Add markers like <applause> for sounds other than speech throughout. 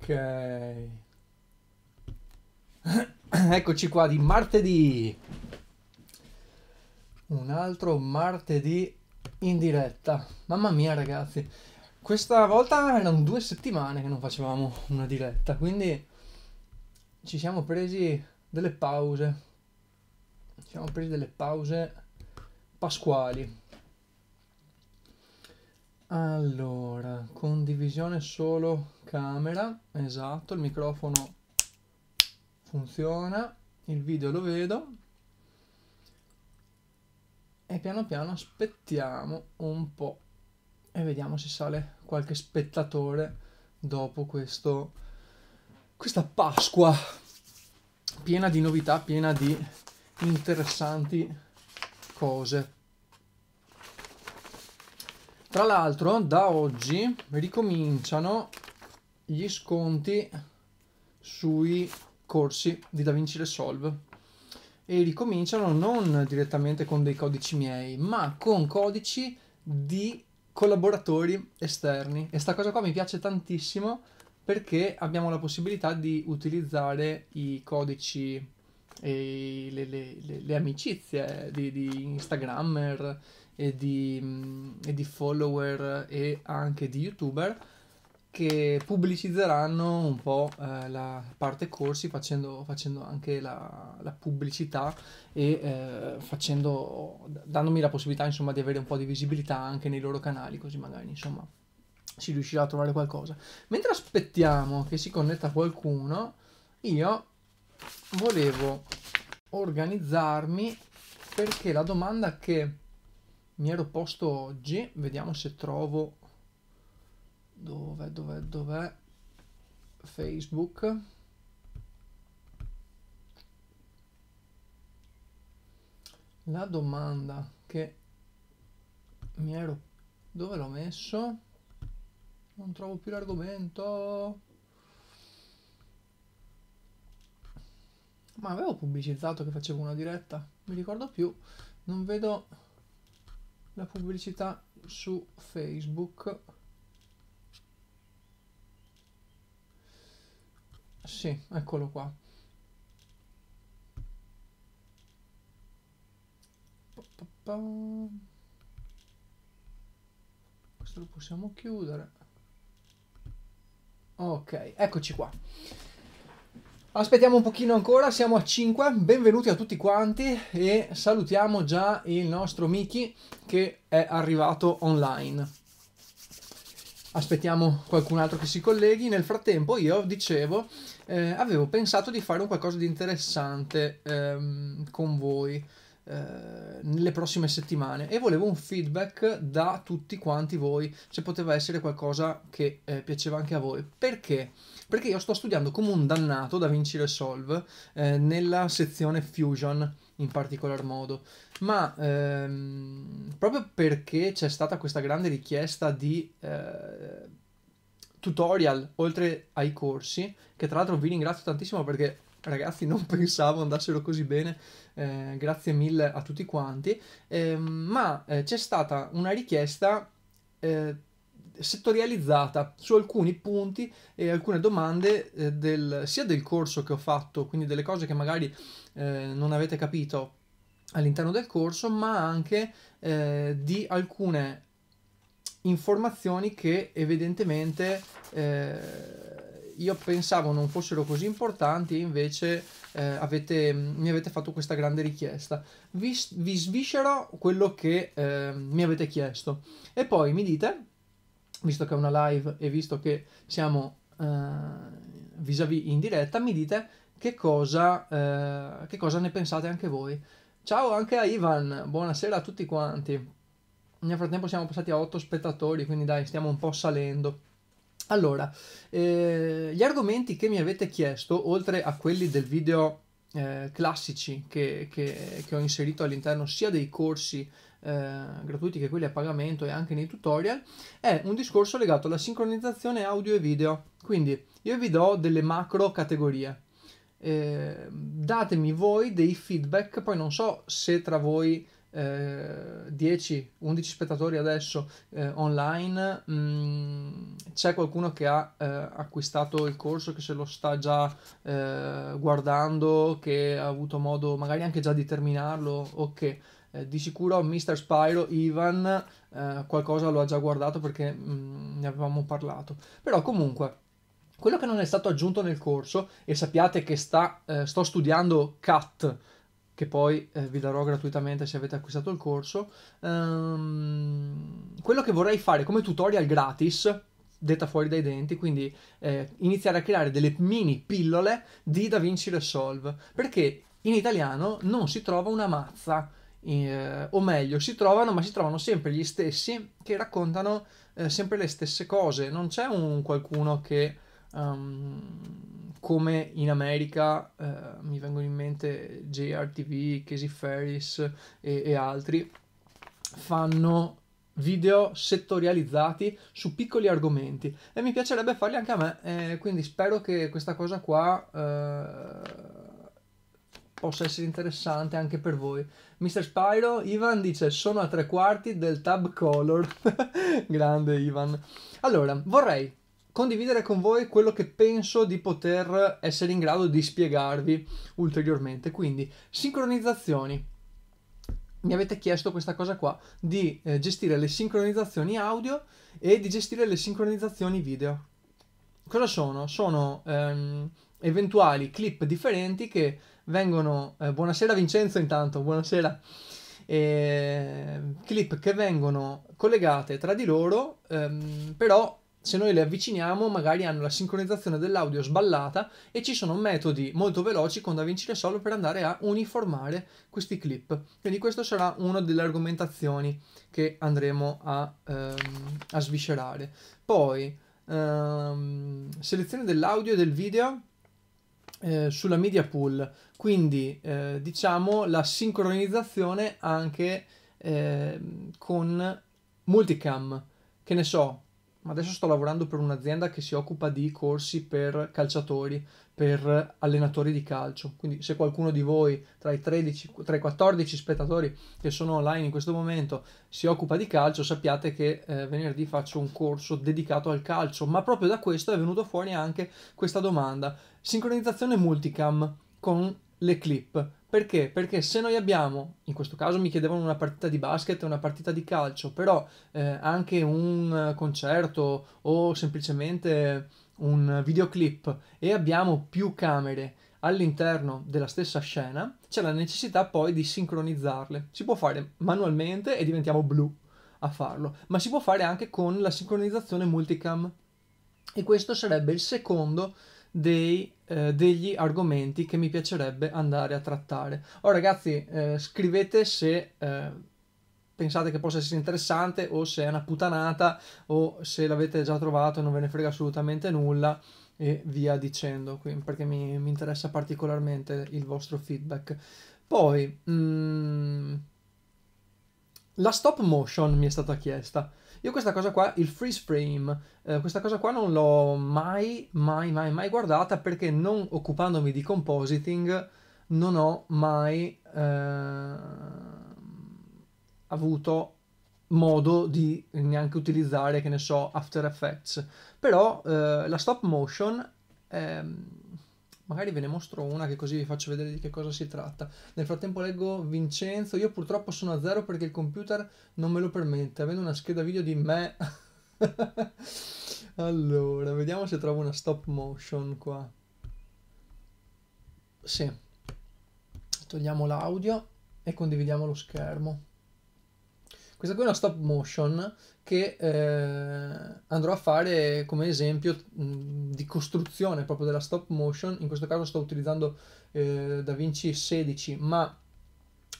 Ok. <coughs> Eccoci qua di martedì. Un altro martedì in diretta. Mamma mia ragazzi. Questa volta erano due settimane che non facevamo una diretta, quindi ci siamo presi delle pause. Ci siamo presi delle pause pasquali. Allora, condivisione solo camera, esatto, il microfono funziona, il video lo vedo e piano piano aspettiamo un po' e vediamo se sale qualche spettatore dopo questo, questa Pasqua piena di novità, piena di interessanti cose. Tra l'altro da oggi ricominciano gli sconti sui corsi di DaVinci Resolve e ricominciano non direttamente con dei codici miei ma con codici di collaboratori esterni e sta cosa qua mi piace tantissimo perché abbiamo la possibilità di utilizzare i codici e le, le, le, le amicizie di, di Instagrammer e di, mm, e di follower e anche di youtuber che pubblicizzeranno un po' eh, la parte corsi facendo, facendo anche la, la, pubblicità e eh, facendo, dandomi la possibilità insomma di avere un po' di visibilità anche nei loro canali così magari insomma si riuscirà a trovare qualcosa mentre aspettiamo che si connetta qualcuno io volevo organizzarmi perché la domanda che mi ero posto oggi vediamo se trovo dov'è dov'è dov'è facebook la domanda che mi ero dove l'ho messo non trovo più l'argomento ma avevo pubblicizzato che facevo una diretta mi ricordo più non vedo la pubblicità su Facebook. Sì, eccolo qua. Questo lo possiamo chiudere. Ok, eccoci qua. Aspettiamo un pochino ancora, siamo a 5, benvenuti a tutti quanti e salutiamo già il nostro Miki che è arrivato online. Aspettiamo qualcun altro che si colleghi, nel frattempo io dicevo, eh, avevo pensato di fare un qualcosa di interessante ehm, con voi eh, nelle prossime settimane e volevo un feedback da tutti quanti voi se poteva essere qualcosa che eh, piaceva anche a voi perché perché io sto studiando come un dannato da Vinci Resolve eh, nella sezione Fusion in particolar modo, ma ehm, proprio perché c'è stata questa grande richiesta di eh, tutorial oltre ai corsi, che tra l'altro vi ringrazio tantissimo perché ragazzi non <laughs> pensavo andassero così bene, eh, grazie mille a tutti quanti, eh, ma eh, c'è stata una richiesta eh, settorializzata su alcuni punti e alcune domande eh, del, sia del corso che ho fatto, quindi delle cose che magari eh, non avete capito all'interno del corso, ma anche eh, di alcune informazioni che evidentemente eh, io pensavo non fossero così importanti e invece eh, avete, mi avete fatto questa grande richiesta. Vi, vi sviscerò quello che eh, mi avete chiesto e poi mi dite visto che è una live e visto che siamo eh, vis-à-vis in diretta, mi dite che cosa, eh, che cosa, ne pensate anche voi. Ciao anche a Ivan, buonasera a tutti quanti. Nel frattempo siamo passati a 8 spettatori, quindi dai, stiamo un po' salendo. Allora, eh, gli argomenti che mi avete chiesto, oltre a quelli del video eh, classici che, che, che ho inserito all'interno sia dei corsi eh, gratuiti che quelli a pagamento e anche nei tutorial, è un discorso legato alla sincronizzazione audio e video. Quindi io vi do delle macro categorie. Eh, datemi voi dei feedback, poi non so se tra voi 10-11 eh, spettatori adesso eh, online, mh, mm, c'è qualcuno che ha eh, acquistato il corso, che se lo sta già eh, guardando, che ha avuto modo magari anche già di terminarlo o okay. che eh, di sicuro Mr. Spyro, Ivan, eh, qualcosa lo ha già guardato perché mh, mm, ne avevamo parlato. Però comunque, quello che non è stato aggiunto nel corso, e sappiate che sta, eh, sto studiando CAT, che poi eh, vi darò gratuitamente se avete acquistato il corso. Ehm, quello che vorrei fare come tutorial gratis, detta fuori dai denti, quindi eh, iniziare a creare delle mini pillole di DaVinci Resolve, perché in italiano non si trova una mazza eh, o meglio, si trovano, ma si trovano sempre gli stessi che raccontano eh, sempre le stesse cose. Non c'è un qualcuno che, um, come in America, eh, mi vengono in mente JRTV, Casey Ferris e, e altri, fanno video settorializzati su piccoli argomenti e mi piacerebbe farli anche a me eh, quindi spero che questa cosa qua eh, possa essere interessante anche per voi. Mr. Spyro, Ivan dice sono a tre quarti del tab color. <laughs> Grande Ivan. Allora, vorrei condividere con voi quello che penso di poter essere in grado di spiegarvi ulteriormente. Quindi, sincronizzazioni. Mi avete chiesto questa cosa qua di eh, gestire le sincronizzazioni audio e di gestire le sincronizzazioni video. Cosa sono? Sono ehm, eventuali clip differenti che vengono... Eh, buonasera Vincenzo intanto, buonasera. Eh, clip che vengono collegate tra di loro, ehm, però se noi le avviciniamo magari hanno la sincronizzazione dell'audio sballata e ci sono metodi molto veloci con DaVinci Resolve per andare a uniformare questi clip. Quindi questo sarà una delle argomentazioni che andremo a, ehm, a sviscerare. Poi, ehm, selezione dell'audio e del video eh, sulla media pool, quindi eh, diciamo la sincronizzazione anche eh, con multicam, che ne so, adesso sto lavorando per un'azienda che si occupa di corsi per calciatori, per allenatori di calcio. Quindi se qualcuno di voi tra i 13, tra i 14 spettatori che sono online in questo momento si occupa di calcio, sappiate che eh, venerdì faccio un corso dedicato al calcio, ma proprio da questo è venuto fuori anche questa domanda. Sincronizzazione multicam con le clip. Perché? Perché se noi abbiamo, in questo caso mi chiedevano una partita di basket, una partita di calcio, però eh, anche un concerto o semplicemente un videoclip e abbiamo più camere all'interno della stessa scena, c'è la necessità poi di sincronizzarle. Si può fare manualmente e diventiamo blu a farlo, ma si può fare anche con la sincronizzazione multicam. E questo sarebbe il secondo dei, eh, degli argomenti che mi piacerebbe andare a trattare. Oh ragazzi, eh, scrivete se... Eh, pensate che possa essere interessante o se è una putanata o se l'avete già trovato e non ve ne frega assolutamente nulla e via dicendo qui perché mi, mi, interessa particolarmente il vostro feedback poi mh, mm, la stop motion mi è stata chiesta io questa cosa qua, il freeze frame, eh, questa cosa qua non l'ho mai, mai, mai, mai guardata perché non occupandomi di compositing non ho mai... Eh avuto modo di neanche utilizzare, che ne so, After Effects. Però eh, la stop motion, ehm, magari ve ne mostro una che così vi faccio vedere di che cosa si tratta. Nel frattempo leggo Vincenzo, io purtroppo sono a zero perché il computer non me lo permette, avendo una scheda video di me. <laughs> allora, vediamo se trovo una stop motion qua. Sì. Togliamo l'audio e condividiamo lo schermo. Questa qui è una stop motion che eh, andrò a fare come esempio mm, di costruzione proprio della stop motion. In questo caso sto utilizzando eh, DaVinci 16, ma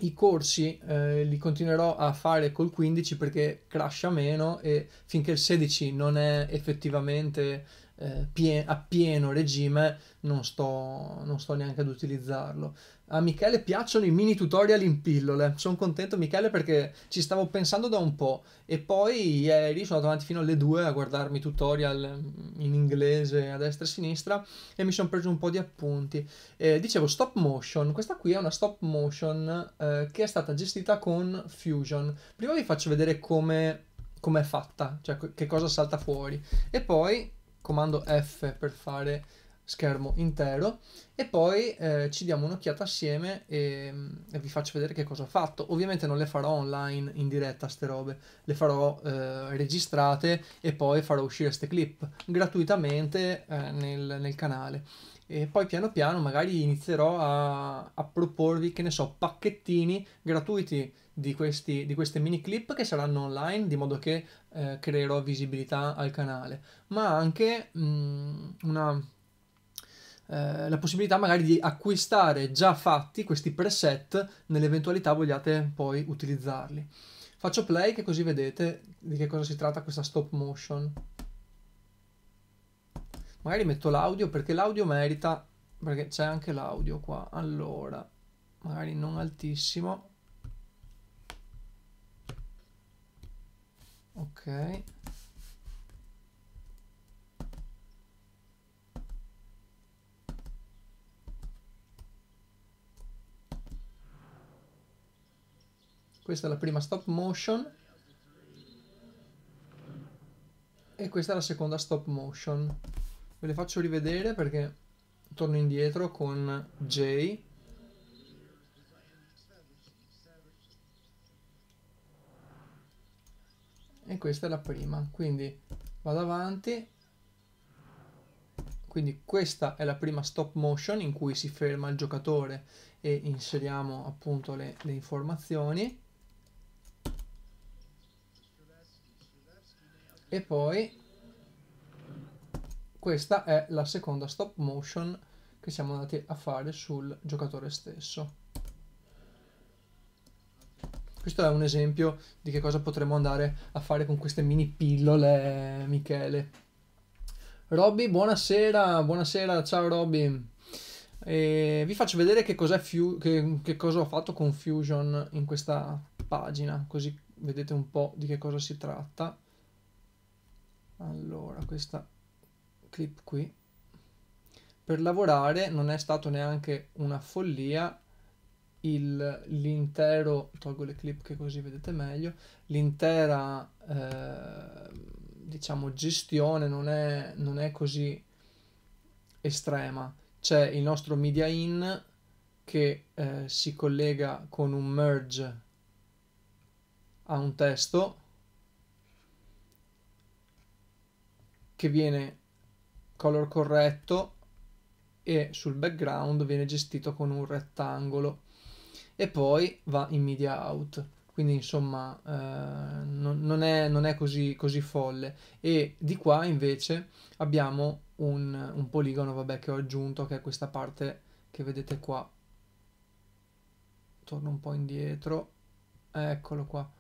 i corsi eh, li continuerò a fare col 15 perché crasha meno e finché il 16 non è effettivamente eh, pie- a pieno regime non sto, non sto neanche ad utilizzarlo. A Michele piacciono i mini tutorial in pillole. Sono contento, Michele, perché ci stavo pensando da un po'. E poi ieri sono andato avanti fino alle 2 a guardarmi tutorial in inglese a destra e a sinistra e mi sono preso un po' di appunti. Eh, dicevo, stop motion. Questa qui è una stop motion eh, che è stata gestita con Fusion. Prima vi faccio vedere come com è fatta, cioè che cosa salta fuori. E poi comando F per fare schermo intero e poi eh, ci diamo un'occhiata assieme e, mm, e, vi faccio vedere che cosa ho fatto. Ovviamente non le farò online in diretta ste robe, le farò eh, registrate e poi farò uscire queste clip gratuitamente eh, nel, nel, canale. E poi piano piano magari inizierò a, a proporvi, che ne so, pacchettini gratuiti di, questi, di, queste mini clip che saranno online di modo che eh, creerò visibilità al canale, ma anche mh, mm, una eh, la possibilità magari di acquistare già fatti questi preset nell'eventualità vogliate poi utilizzarli. Faccio play che così vedete di che cosa si tratta questa stop motion. Magari metto l'audio perché l'audio merita, perché c'è anche l'audio qua. Allora, magari non altissimo. Ok. Questa è la prima stop motion. E questa è la seconda stop motion. Ve le faccio rivedere perché torno indietro con J. E questa è la prima. Quindi vado avanti. Quindi questa è la prima stop motion in cui si ferma il giocatore e inseriamo appunto le, le informazioni e poi questa è la seconda stop motion che siamo andati a fare sul giocatore stesso questo è un esempio di che cosa potremmo andare a fare con queste mini pillole, Michele. Robby, buonasera, buonasera, ciao Robby. vi faccio vedere che, che, che, cosa ho fatto con Fusion in questa pagina, così vedete un po' di che cosa si tratta allora questa clip qui per lavorare non è stato neanche una follia l'intero tolgo le clip che così vedete meglio l'intera eh, diciamo gestione non è, non è così estrema c'è il nostro media in che eh, si collega con un merge a un testo che viene color corretto e sul background viene gestito con un rettangolo e poi va in media out quindi insomma eh, non, non, è, non è così, così, folle e di qua invece abbiamo un, un poligono vabbè, che ho aggiunto che è questa parte che vedete qua torno un po' indietro eccolo qua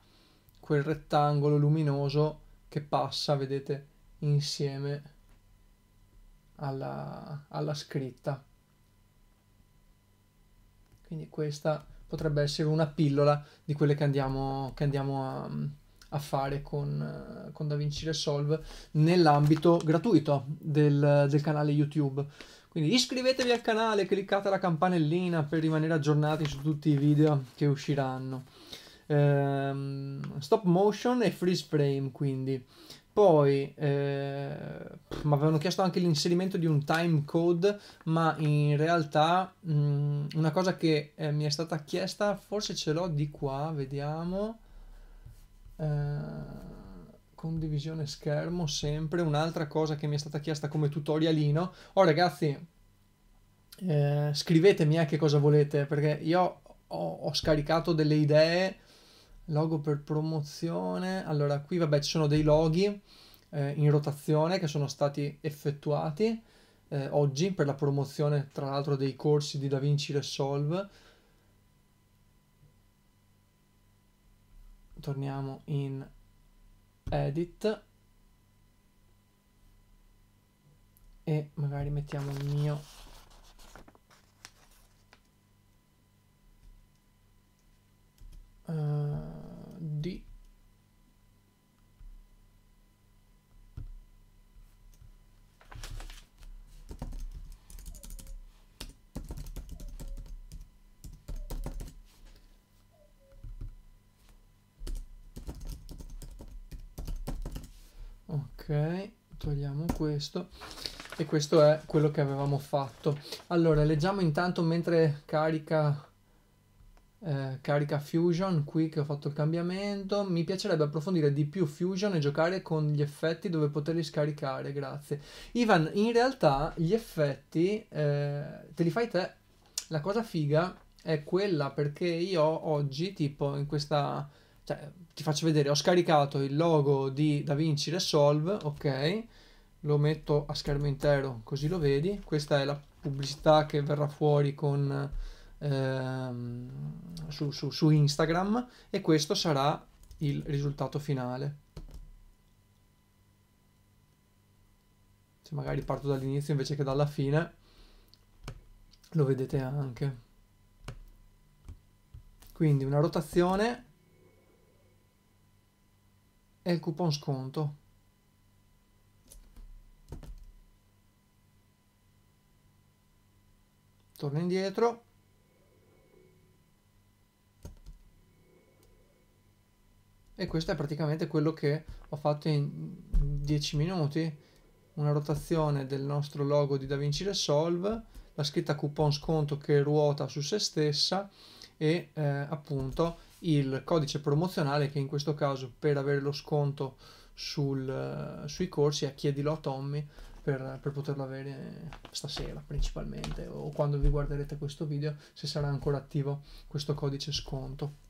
quel rettangolo luminoso che passa vedete insieme alla, alla scritta. Quindi questa potrebbe essere una pillola di quelle che andiamo, che andiamo a, a, fare con, con DaVinci Resolve nell'ambito gratuito del, del, canale YouTube. Quindi iscrivetevi al canale, cliccate la campanellina per rimanere aggiornati su tutti i video che usciranno. Ehm, stop motion e freeze frame quindi poi eh, mi avevano chiesto anche l'inserimento di un time code, ma in realtà mh, mm, una cosa che eh, mi è stata chiesta, forse ce l'ho di qua, vediamo. Eh, condivisione schermo sempre un'altra cosa che mi è stata chiesta come tutorialino oh ragazzi eh, scrivetemi a eh, che cosa volete perché io ho, ho, scaricato delle idee Logo per promozione. Allora, qui vabbè ci sono dei loghi eh, in rotazione che sono stati effettuati eh, oggi per la promozione, tra l'altro, dei corsi di DaVinci Resolve. Torniamo in Edit. E magari mettiamo il mio Eh, D ok togliamo questo e questo è quello che avevamo fatto allora leggiamo intanto mentre carica eh, carica Fusion qui che ho fatto il cambiamento. Mi piacerebbe approfondire di più Fusion e giocare con gli effetti dove poterli scaricare, grazie. Ivan, in realtà gli effetti eh, te li fai te. La cosa figa è quella perché io oggi, tipo in questa... Cioè, ti faccio vedere, ho scaricato il logo di DaVinci Resolve, ok? Lo metto a schermo intero così lo vedi. Questa è la pubblicità che verrà fuori con Ehm, su, su, su Instagram e questo sarà il risultato finale. Se magari parto dall'inizio invece che dalla fine, lo vedete anche. Quindi una rotazione e il coupon sconto. Torno indietro e questo è praticamente quello che ho fatto in 10 minuti una rotazione del nostro logo di DaVinci Resolve la scritta coupon sconto che ruota su se stessa e eh, appunto il codice promozionale che in questo caso per avere lo sconto sul, eh, sui corsi è chiedilo a Tommy per, per, poterlo avere stasera principalmente o quando vi guarderete questo video se sarà ancora attivo questo codice sconto.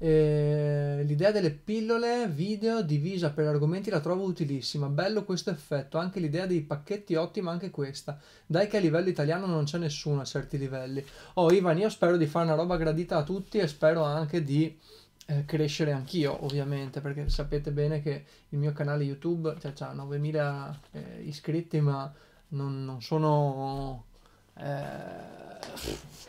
Eh, l'idea delle pillole video divisa per argomenti la trovo utilissima. Bello questo effetto. Anche l'idea dei pacchetti ottima, anche questa. Dai che a livello italiano non c'è nessuno a certi livelli. Oh Ivan, io spero di fare una roba gradita a tutti e spero anche di eh, crescere anch'io, ovviamente, perché sapete bene che il mio canale YouTube cioè, ha 9000 eh, iscritti, ma non, non sono eh,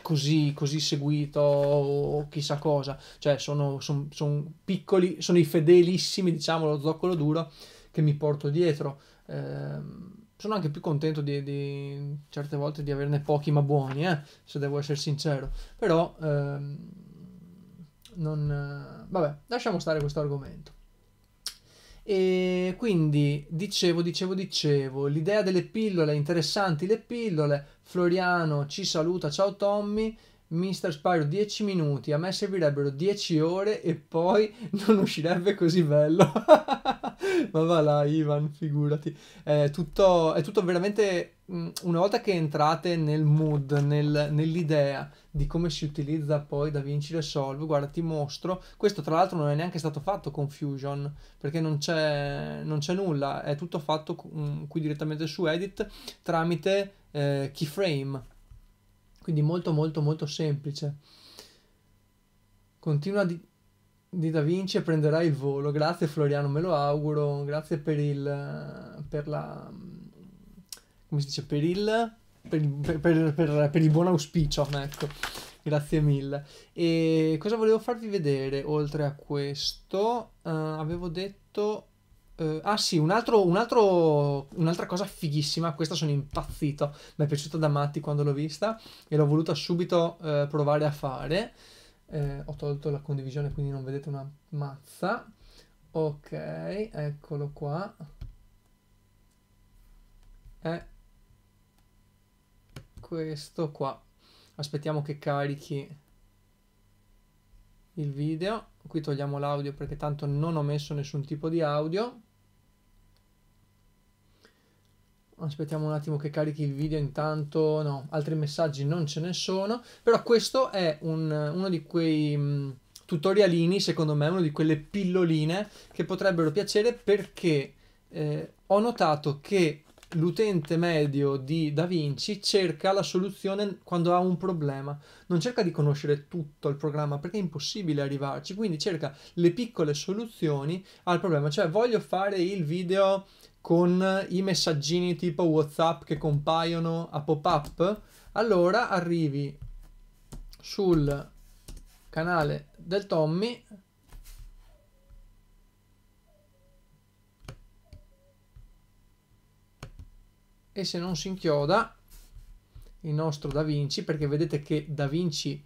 così, così, seguito o chissà cosa. Cioè, sono, sono, sono piccoli, sono i fedelissimi, diciamo, lo zoccolo duro che mi porto dietro. Eh, sono anche più contento di, di, certe volte di averne pochi ma buoni, eh, se devo essere sincero. Però ehm, non, vabbè, lasciamo stare questo argomento. E quindi dicevo, dicevo, dicevo, l'idea delle pillole, interessanti le pillole, Floriano ci saluta, ciao Tommy, mister Spyro 10 minuti, a me servirebbero 10 ore e poi <laughs> non uscirebbe così bello. <laughs> Ma va là Ivan, figurati. È tutto, è tutto veramente, mm, una volta che entrate nel mood, nel, nell'idea di come si utilizza poi Da Vinci Resolve, guarda ti mostro, questo tra l'altro non è neanche stato fatto con Fusion, perché non c'è, non c'è nulla, è tutto fatto mm, qui direttamente su Edit tramite eh, keyframe quindi molto molto molto semplice. Continua di, di Da Vinci e prenderai il volo. Grazie Floriano, me lo auguro. Grazie per il... per la... come si dice? Per il... per, per, per, per, il buon auspicio, ecco grazie mille. E cosa volevo farvi vedere oltre a questo? Uh, avevo detto Uh, ah sì, un altro, un altro, un'altra cosa fighissima, questa sono impazzito, mi è piaciuta da matti quando l'ho vista e l'ho voluta subito uh, provare a fare. Uh, ho tolto la condivisione quindi non vedete una mazza. Ok, eccolo qua. È questo qua. Aspettiamo che carichi il video. Qui togliamo l'audio perché tanto non ho messo nessun tipo di audio. aspettiamo un attimo che carichi il video intanto no altri messaggi non ce ne sono però questo è un, uno di quei mh, mm, tutorialini secondo me uno di quelle pilloline che potrebbero piacere perché eh, ho notato che l'utente medio di Da Vinci cerca la soluzione quando ha un problema, non cerca di conoscere tutto il programma perché è impossibile arrivarci, quindi cerca le piccole soluzioni al problema, cioè voglio fare il video con i messaggini tipo WhatsApp che compaiono a pop-up, allora arrivi sul canale del Tommy e se non si inchioda il nostro Da Vinci perché vedete che Da Vinci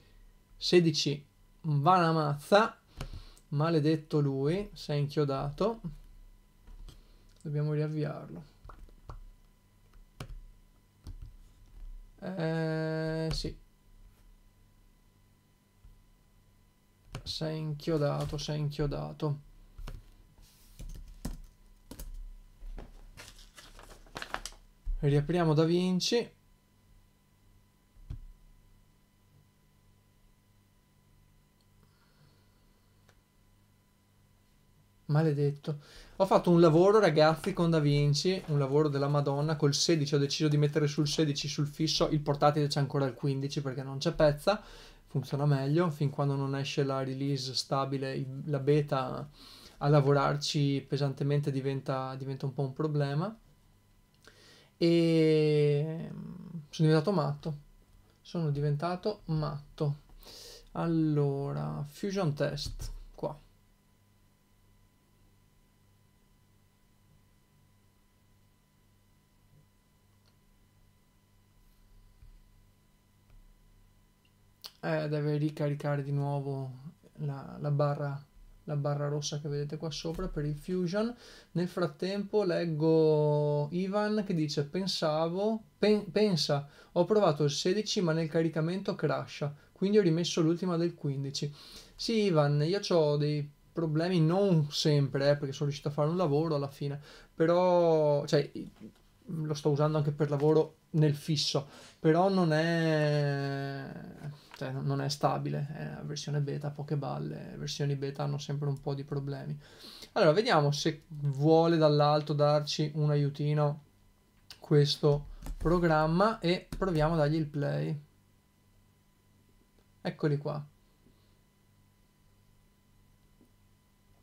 16 va la mazza maledetto lui si è inchiodato Dobbiamo riavviarlo. Eh, sì. Sei inchiodato, sei inchiodato. Riapriamo Da Vinci. Maledetto. Ho fatto un lavoro, ragazzi, con Da Vinci, un lavoro della Madonna, col 16 ho deciso di mettere sul 16 sul fisso, il portatile c'è ancora il 15 perché non c'è pezza, funziona meglio, fin quando non esce la release stabile, la beta a lavorarci pesantemente diventa, diventa un po' un problema. E mm, sono diventato matto. Sono diventato matto. Allora, fusion test. è eh, deve ricaricare di nuovo la, la, barra, la barra rossa che vedete qua sopra per il fusion nel frattempo leggo Ivan che dice pensavo pen, pensa ho provato il 16 ma nel caricamento crasha quindi ho rimesso l'ultima del 15 sì Ivan io ho dei problemi non sempre eh, perché sono riuscito a fare un lavoro alla fine però cioè lo sto usando anche per lavoro nel fisso però non è cioè, non è stabile, è versione beta, poche balle, versioni beta hanno sempre un po' di problemi. Allora, vediamo se vuole dall'alto darci un aiutino questo programma e proviamo a dargli il play. Eccoli qua.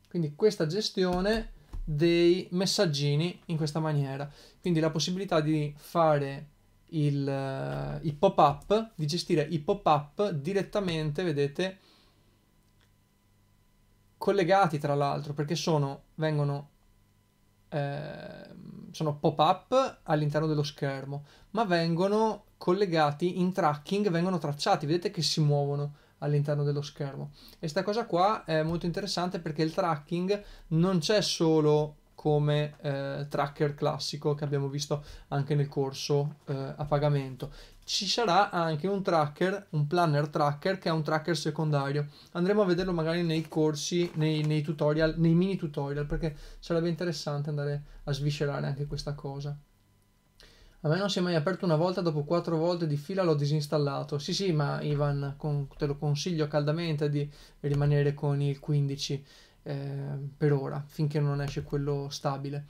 Quindi questa gestione dei messaggini in questa maniera. Quindi la possibilità di fare il, uh, eh, i pop-up, di gestire i pop-up direttamente, vedete, collegati tra l'altro, perché sono, vengono, eh, sono pop-up all'interno dello schermo, ma vengono collegati in tracking, vengono tracciati, vedete che si muovono all'interno dello schermo. E sta cosa qua è molto interessante perché il tracking non c'è solo come eh, tracker classico che abbiamo visto anche nel corso eh, a pagamento. Ci sarà anche un tracker, un planner tracker che è un tracker secondario. Andremo a vederlo magari nei corsi, nei, nei tutorial, nei mini tutorial perché sarebbe interessante andare a sviscerare anche questa cosa. A me non si è mai aperto una volta, dopo quattro volte di fila l'ho disinstallato. Sì, sì, ma Ivan, con, te lo consiglio caldamente di rimanere con il 15 eh, per ora, finché non esce quello stabile.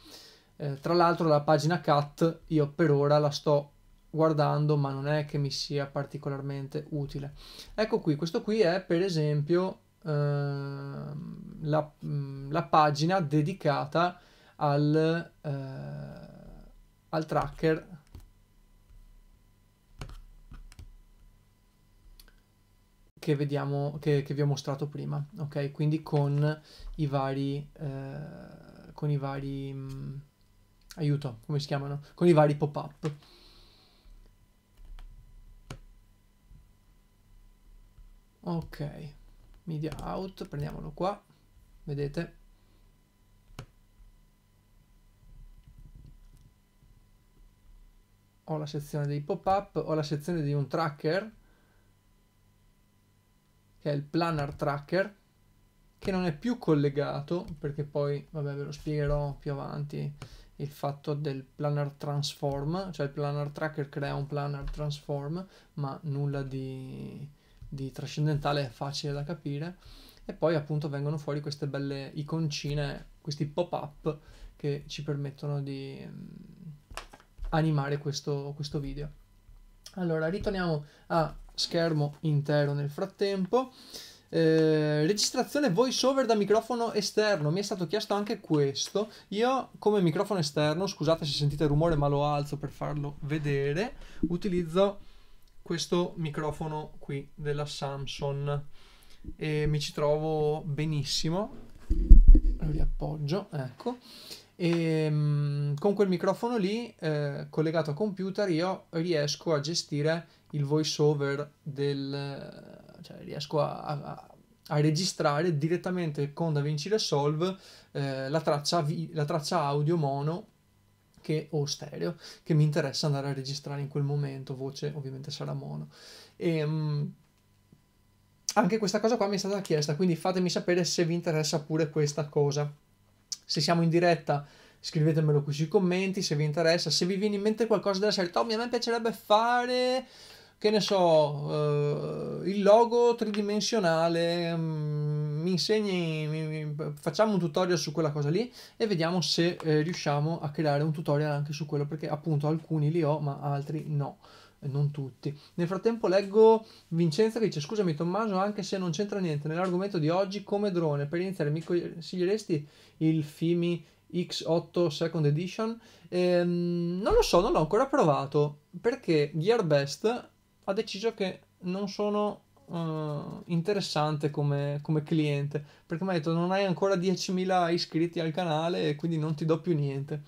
Eh, tra l'altro la pagina cut io per ora la sto guardando ma non è che mi sia particolarmente utile. Ecco qui, questo qui è per esempio ehm, la, mm, la, pagina dedicata al, eh, al tracker che, vediamo, che, che vi ho mostrato prima, ok? Quindi con i vari, eh, con i vari, mh, mm, aiuto, come si chiamano? Con i vari pop-up. Ok, media out, prendiamolo qua, vedete? Ho la sezione dei pop-up, ho la sezione di un tracker che è il planner tracker, che non è più collegato, perché poi, vabbè, ve lo spiegherò più avanti, il fatto del planner transform, cioè il planner tracker crea un planner transform, ma nulla di, di trascendentale è facile da capire. E poi appunto vengono fuori queste belle iconcine, questi pop-up che ci permettono di mm, animare questo, questo video. Allora, ritorniamo a schermo intero nel frattempo. Eh, registrazione voice over da microfono esterno, mi è stato chiesto anche questo. Io come microfono esterno, scusate se sentite il rumore ma lo alzo per farlo vedere, utilizzo questo microfono qui della Samsung e mi ci trovo benissimo. Lo riappoggio, ecco. E ehm, con quel microfono lì eh, collegato a computer io riesco a gestire il voice over del... Eh, cioè riesco a, a, a registrare direttamente con DaVinci Resolve eh, la, traccia la traccia audio mono che, o stereo che mi interessa andare a registrare in quel momento, voce ovviamente sarà mono. E, um, anche questa cosa qua mi è stata chiesta, quindi fatemi sapere se vi interessa pure questa cosa. Se siamo in diretta scrivetemelo qui sui commenti se vi interessa, se vi viene in mente qualcosa della serie, Tommy a me piacerebbe fare che ne so, eh, il logo tridimensionale, mh, mm, mi insegni, mi, mi, facciamo un tutorial su quella cosa lì e vediamo se eh, riusciamo a creare un tutorial anche su quello, perché appunto alcuni li ho ma altri no non tutti. Nel frattempo leggo Vincenzo che dice scusami Tommaso anche se non c'entra niente nell'argomento di oggi come drone per iniziare mi consiglieresti il Fimi X8 Second Edition? Ehm, non lo so, non l'ho ancora provato perché Gearbest ha deciso che non sono uh, interessante come, come, cliente perché mi ha detto non hai ancora 10.000 iscritti al canale e quindi non ti do più niente.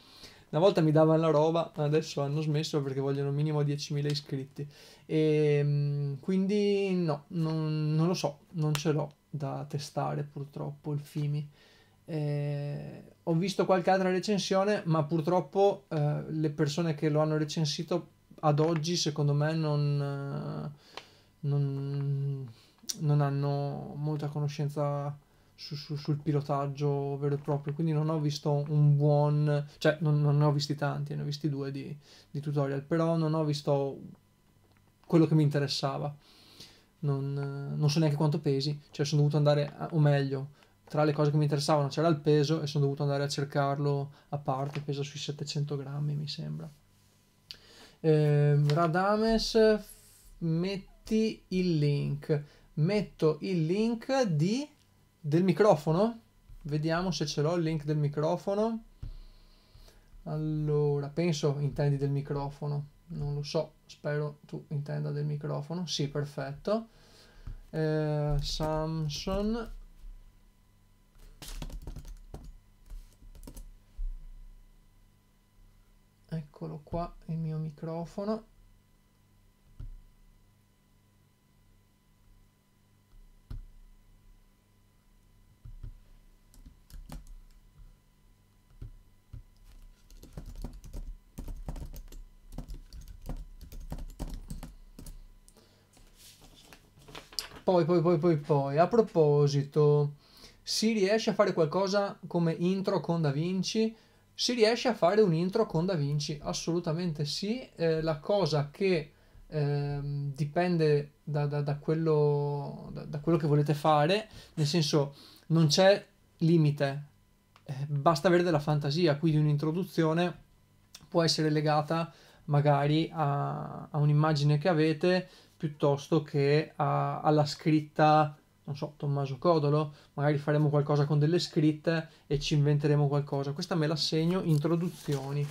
Una volta mi davano la roba, adesso hanno smesso perché vogliono minimo 10.000 iscritti. E, ehm, quindi no, non, non lo so, non ce l'ho da testare purtroppo il Fimi. Eh, ho visto qualche altra recensione, ma purtroppo eh, le persone che lo hanno recensito ad oggi secondo me non, eh, non, non hanno molta conoscenza su, su, sul pilotaggio vero e proprio, quindi non ho visto un buon, cioè non, non ne ho visti tanti, ne ho visti due di, di, tutorial, però non ho visto quello che mi interessava, non, eh, non so neanche quanto pesi, cioè sono dovuto andare, a, o meglio, tra le cose che mi interessavano c'era il peso e sono dovuto andare a cercarlo a parte, pesa sui 700 grammi mi sembra eh, Radames metti il link metto il link di, del microfono vediamo se ce l'ho il link del microfono allora penso intendi del microfono non lo so spero tu intenda del microfono sì perfetto eh, Samsung eccolo qua il mio microfono Poi, poi, poi, poi, poi, a proposito, si riesce a fare qualcosa come intro con Da Vinci? Si riesce a fare un intro con Da Vinci? Assolutamente sì. Eh, la cosa che eh, dipende da, da, da, quello, da, quello, che volete fare, nel senso non c'è limite, eh, basta avere della fantasia, quindi un'introduzione può essere legata magari a, a un'immagine che avete piuttosto che a, alla scritta non so, Tommaso Codolo, magari faremo qualcosa con delle scritte e ci inventeremo qualcosa. Questa me la segno, introduzioni.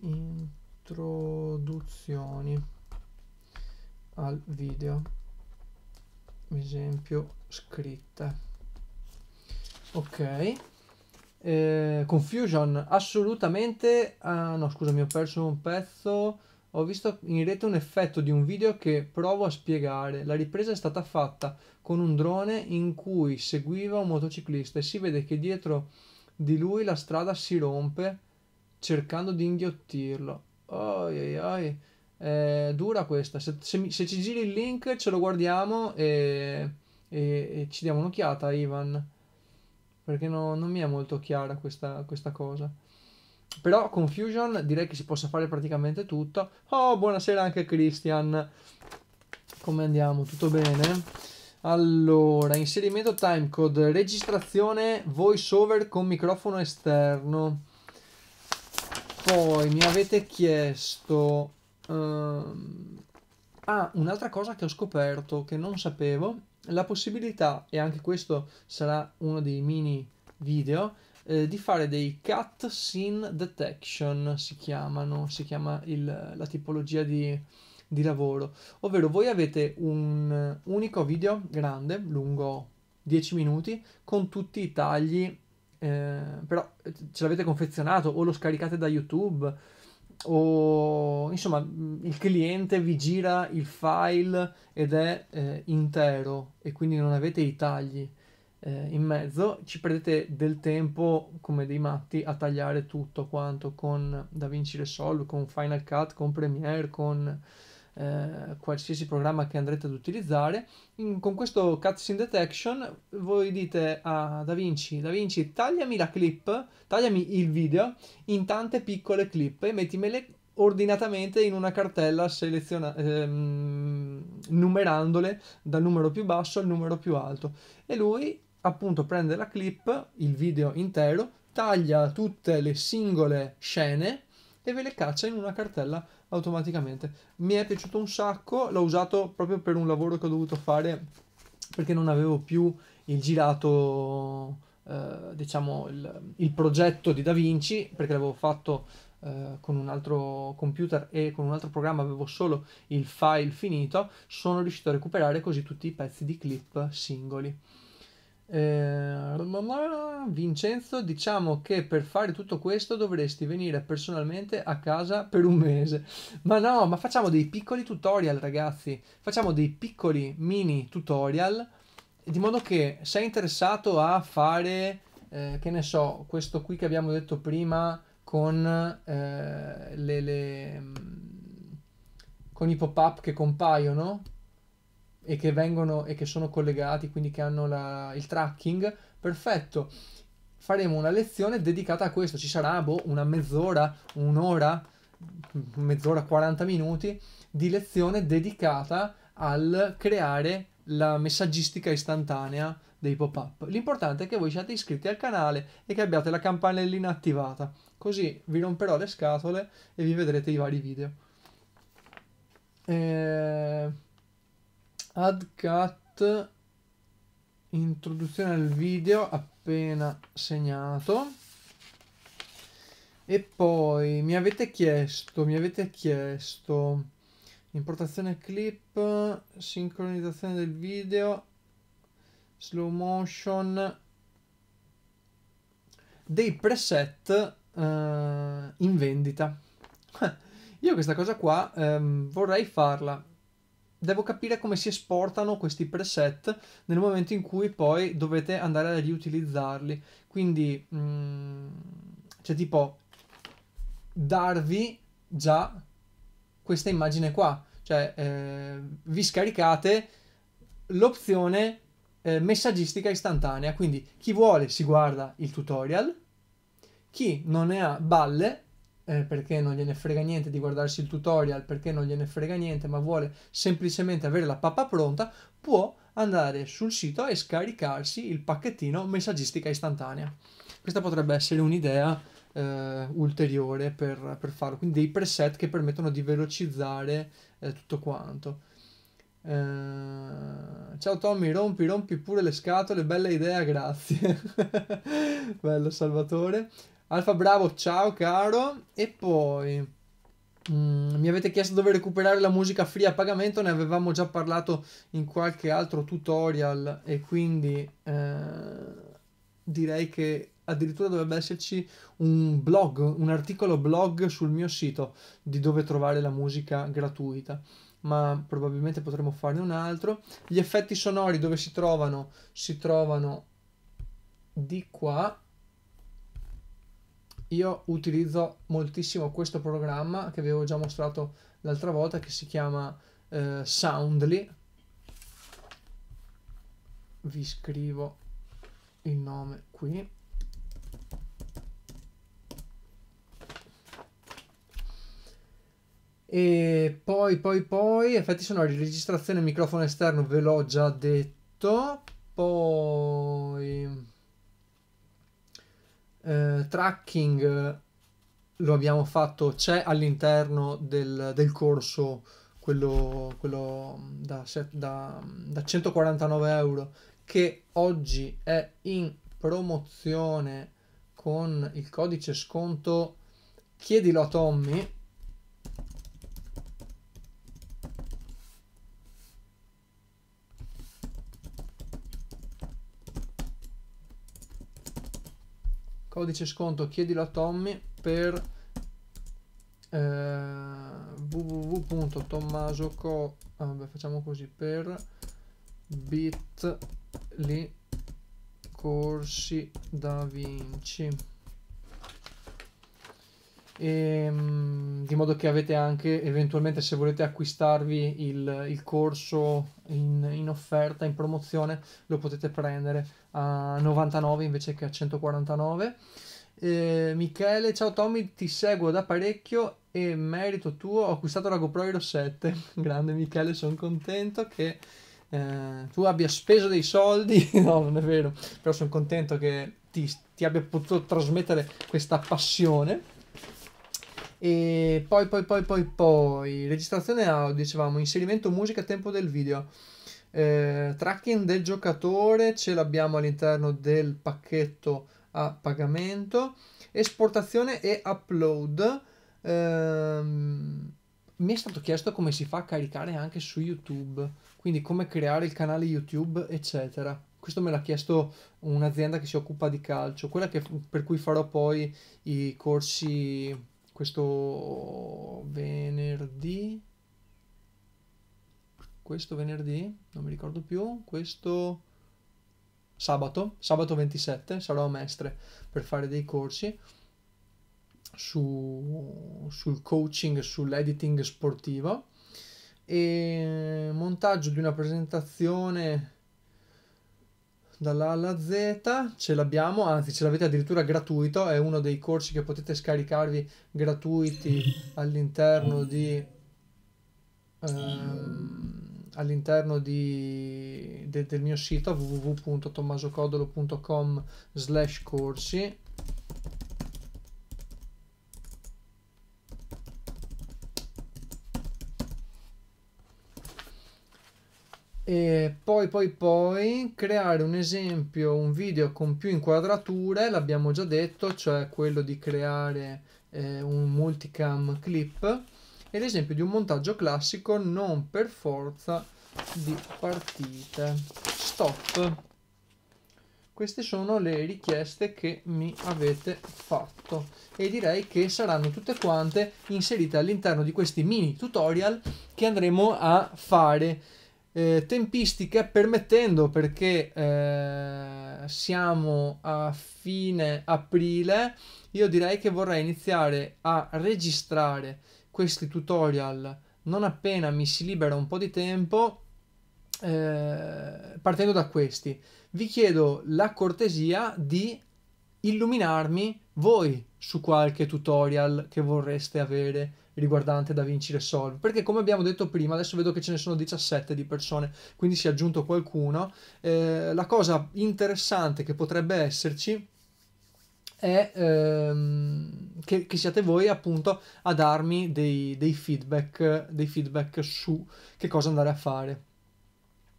Introduzioni al video, esempio scritte. Ok. Eh, confusion, assolutamente... Ah, no, mi ho perso un pezzo ho visto in rete un effetto di un video che provo a spiegare. La ripresa è stata fatta con un drone in cui seguiva un motociclista e si vede che dietro di lui la strada si rompe cercando di inghiottirlo. Oi, oi, oi. È eh, dura questa. Se, se, se, ci giri il link ce lo guardiamo e, e, e ci diamo un'occhiata, Ivan. Perché no, non mi è molto chiara questa, questa cosa. Però Confusion direi che si possa fare praticamente tutto. Oh, buonasera anche Christian. Come andiamo? Tutto bene? Allora, inserimento timecode, registrazione voice over con microfono esterno. Poi mi avete chiesto... Um, ah, un'altra cosa che ho scoperto, che non sapevo, la possibilità, e anche questo sarà uno dei mini video, eh, di fare dei cut scene detection, si chiamano, si chiama il, la tipologia di, di lavoro, ovvero voi avete un unico video grande, lungo 10 minuti, con tutti i tagli, eh, però eh, ce l'avete confezionato o lo scaricate da YouTube o insomma mm, il cliente vi gira il file ed è eh, intero e quindi non avete i tagli eh, in mezzo, ci perdete del tempo come dei matti a tagliare tutto quanto con DaVinci Resolve, con Final Cut, con Premiere, con eh, qualsiasi programma che andrete ad utilizzare. In, con questo Cutscene Detection voi dite a DaVinci, DaVinci tagliami la clip, tagliami il video in tante piccole clip e mettimele ordinatamente in una cartella seleziona- ehm, numerandole dal numero più basso al numero più alto e lui appunto prende la clip, il video intero, taglia tutte le singole scene e ve le caccia in una cartella automaticamente. Mi è piaciuto un sacco, l'ho usato proprio per un lavoro che ho dovuto fare perché non avevo più il girato, eh, diciamo, il, il, progetto di Da Vinci, perché l'avevo fatto eh, con un altro computer e con un altro programma avevo solo il file finito, sono riuscito a recuperare così tutti i pezzi di clip singoli. Eh, Vincenzo, diciamo che per fare tutto questo dovresti venire personalmente a casa per un mese. Ma no, ma facciamo dei piccoli tutorial, ragazzi. Facciamo dei piccoli mini tutorial di modo che sei interessato a fare, eh, che ne so, questo qui che abbiamo detto prima con eh, le, le mm, con i pop-up che compaiono e che vengono e che sono collegati, quindi che hanno la, il tracking, perfetto. Faremo una lezione dedicata a questo, ci sarà boh, una mezz'ora, un'ora, mezz'ora, 40 minuti di lezione dedicata al creare la messaggistica istantanea dei pop-up. L'importante è che voi siate iscritti al canale e che abbiate la campanellina attivata, così vi romperò le scatole e vi vedrete i vari video. Eh ad cut introduzione al video appena segnato e poi mi avete chiesto mi avete chiesto importazione clip sincronizzazione del video slow motion dei preset uh, in vendita <laughs> io questa cosa qua um, vorrei farla devo capire come si esportano questi preset nel momento in cui poi dovete andare a riutilizzarli. Quindi, mh, mm, cioè tipo, darvi già questa immagine qua. Cioè, eh, vi scaricate l'opzione eh, messaggistica istantanea. Quindi chi vuole si guarda il tutorial, chi non ne ha balle eh, perché non gliene frega niente di guardarsi il tutorial, perché non gliene frega niente, ma vuole semplicemente avere la pappa pronta, può andare sul sito e scaricarsi il pacchettino messaggistica istantanea. Questa potrebbe essere un'idea eh, ulteriore per, per, farlo, quindi dei preset che permettono di velocizzare eh, tutto quanto. Uh, ciao Tommy, rompi, rompi pure le scatole, bella idea, grazie. <laughs> Bello Salvatore. Alfa Bravo, ciao caro. E poi mm, mi avete chiesto dove recuperare la musica free a pagamento, ne avevamo già parlato in qualche altro tutorial e quindi eh, direi che addirittura dovrebbe esserci un blog, un articolo blog sul mio sito di dove trovare la musica gratuita ma probabilmente potremmo farne un altro. Gli effetti sonori dove si trovano? Si trovano di qua io utilizzo moltissimo questo programma che vi avevo già mostrato l'altra volta che si chiama eh, Soundly vi scrivo il nome qui e poi poi poi effetti sonori registrazione microfono esterno ve l'ho già detto poi eh, tracking lo abbiamo fatto, c'è all'interno del, del corso quello, quello da, da, da 149 euro che oggi è in promozione con il codice sconto chiedilo a Tommy codice sconto chiedilo a Tommy per eh, www.tommasoco ah, vabbè, facciamo così per bit.ly corsi da Vinci e, ehm, di modo che avete anche eventualmente se volete acquistarvi il, il corso in, in offerta in promozione lo potete prendere a 99 invece che a 149. Eh, Michele, ciao Tommy, ti seguo da parecchio e merito tuo ho acquistato la GoPro Hero 7. <laughs> Grande Michele, sono contento che eh, tu abbia speso dei soldi. <laughs> no, non è vero, però sono contento che ti, ti abbia potuto trasmettere questa passione. E poi, poi, poi, poi, poi, registrazione audio, dicevamo, inserimento musica a tempo del video. Eh, tracking del giocatore ce l'abbiamo all'interno del pacchetto a pagamento. Esportazione e upload. Eh, mi è stato chiesto come si fa a caricare anche su YouTube, quindi come creare il canale YouTube, eccetera. Questo me l'ha chiesto un'azienda che si occupa di calcio, quella che, per cui farò poi i corsi questo venerdì questo venerdì, non mi ricordo più, questo sabato, sabato 27 sarò a Mestre per fare dei corsi su, sul coaching, sull'editing sportivo e montaggio di una presentazione dalla A alla Z ce l'abbiamo, anzi ce l'avete addirittura gratuito, è uno dei corsi che potete scaricarvi gratuiti all'interno di ehm, all'interno di, de, del mio sito www.tommasocodolo.com slash corsi e poi poi poi creare un esempio un video con più inquadrature l'abbiamo già detto cioè quello di creare eh, un multicam clip è l'esempio di un montaggio classico non per forza di partite. Stop. Queste sono le richieste che mi avete fatto e direi che saranno tutte quante inserite all'interno di questi mini tutorial che andremo a fare. Eh, tempistiche permettendo perché eh, siamo a fine aprile io direi che vorrei iniziare a registrare questi tutorial non appena mi si libera un po' di tempo eh, partendo da questi vi chiedo la cortesia di illuminarmi voi su qualche tutorial che vorreste avere riguardante DaVinci Resolve perché come abbiamo detto prima adesso vedo che ce ne sono 17 di persone quindi si è aggiunto qualcuno eh, la cosa interessante che potrebbe esserci è ehm, che, che, siate voi appunto a darmi dei, dei, feedback, dei feedback su che cosa andare a fare.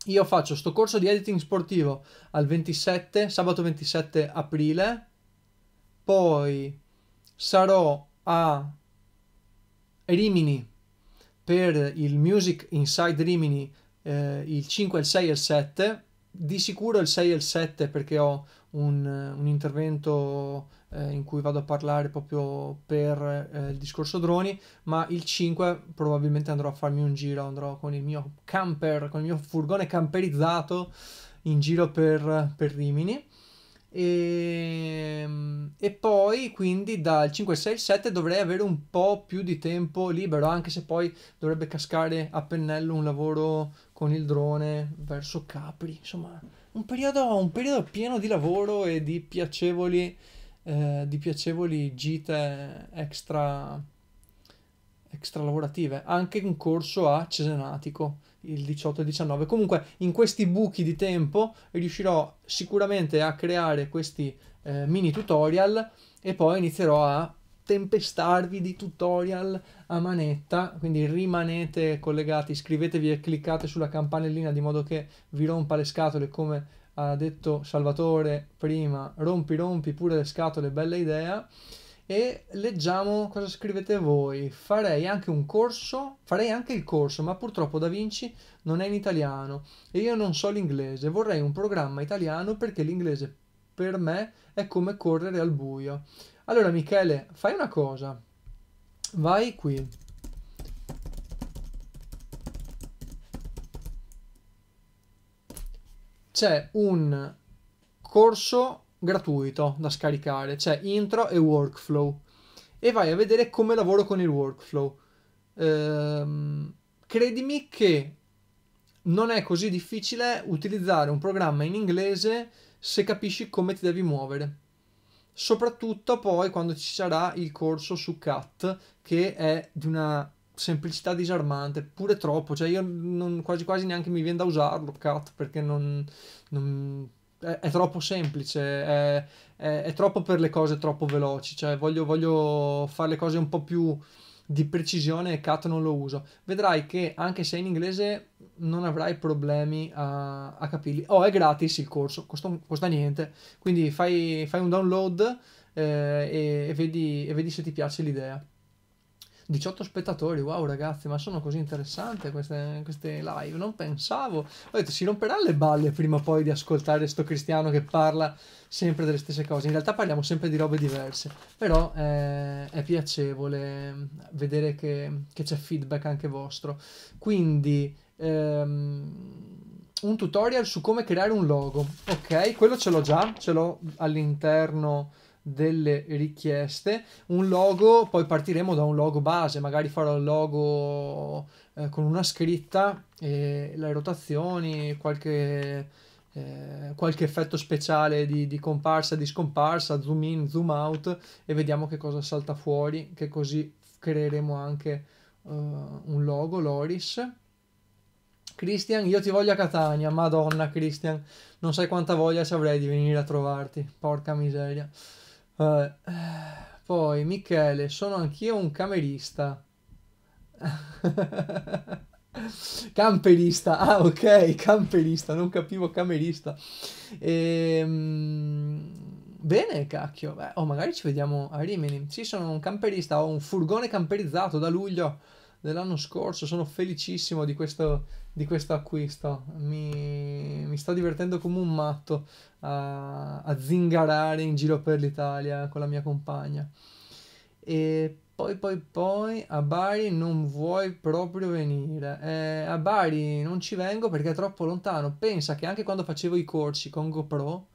Io faccio sto corso di editing sportivo al 27, sabato 27 aprile, poi sarò a Rimini per il Music Inside Rimini eh, il 5, il 6 e il 7 di sicuro il 6 e il 7 perché ho un, un intervento eh, in cui vado a parlare proprio per eh, il discorso droni, ma il 5 probabilmente andrò a farmi un giro, andrò con il mio camper, con il mio furgone camperizzato in giro per, per Rimini e, ehm, e, poi quindi dal 5, 6, 7 dovrei avere un po' più di tempo libero, anche se poi dovrebbe cascare a pennello un lavoro con il drone verso Capri. Insomma, un periodo, un periodo pieno di lavoro e di piacevoli, eh, di piacevoli gite extra, extra lavorative. Anche in corso a Cesenatico il 18 e 19. Comunque in questi buchi di tempo riuscirò sicuramente a creare questi eh, mini tutorial e poi inizierò a tempestarvi di tutorial a manetta, quindi rimanete collegati, iscrivetevi e cliccate sulla campanellina di modo che vi rompa le scatole come ha detto Salvatore prima, rompi rompi pure le scatole, bella idea e leggiamo cosa scrivete voi. Farei anche un corso, farei anche il corso, ma purtroppo Da Vinci non è in italiano e io non so l'inglese. Vorrei un programma italiano perché l'inglese per me è come correre al buio. Allora Michele, fai una cosa. Vai qui. C'è un corso gratuito da scaricare, c'è cioè intro e workflow e vai a vedere come lavoro con il workflow. Ehm, credimi che non è così difficile utilizzare un programma in inglese se capisci come ti devi muovere. Soprattutto poi quando ci sarà il corso su CAT che è di una semplicità disarmante, pure troppo, cioè io non, quasi quasi neanche mi viene da usarlo CAT perché non, non è, troppo semplice, è, è, è, troppo per le cose troppo veloci, cioè voglio, voglio fare le cose un po' più di precisione e cat non lo uso. Vedrai che anche se in inglese non avrai problemi a, a capirli. Oh, è gratis il corso, costa, costa niente. Quindi fai, fai, un download eh, e, e, vedi, e vedi se ti piace l'idea. 18 spettatori, wow ragazzi, ma sono così interessanti queste, queste, live, non pensavo. Ho detto, si romperà le balle prima o poi di ascoltare sto cristiano che parla sempre delle stesse cose. In realtà parliamo sempre di robe diverse, però eh, è piacevole mm, vedere che, che, c'è feedback anche vostro. Quindi... Ehm, un tutorial su come creare un logo ok quello ce l'ho già ce l'ho all'interno delle richieste, un logo, poi partiremo da un logo base, magari farò il logo eh, con una scritta e le rotazioni, qualche, eh, qualche effetto speciale di, di comparsa, di scomparsa, zoom in, zoom out e vediamo che cosa salta fuori, che così creeremo anche uh, un logo, Loris. Christian, io ti voglio a Catania, madonna Christian, non sai quanta voglia ci avrei di venire a trovarti, porca miseria. Eh, poi Michele, sono anch'io un camerista. <laughs> camperista, ah ok, camperista, non capivo camerista. Ehm... Bene, cacchio. Beh, oh, magari ci vediamo a Rimini. Sì, sono un camperista, ho un furgone camperizzato da luglio dell'anno scorso. Sono felicissimo di questo, di questo acquisto. Mi, mi, sto divertendo come un matto a, a, zingarare in giro per l'Italia con la mia compagna. E poi, poi, poi a Bari non vuoi proprio venire. Eh, a Bari non ci vengo perché è troppo lontano. Pensa che anche quando facevo i corsi con GoPro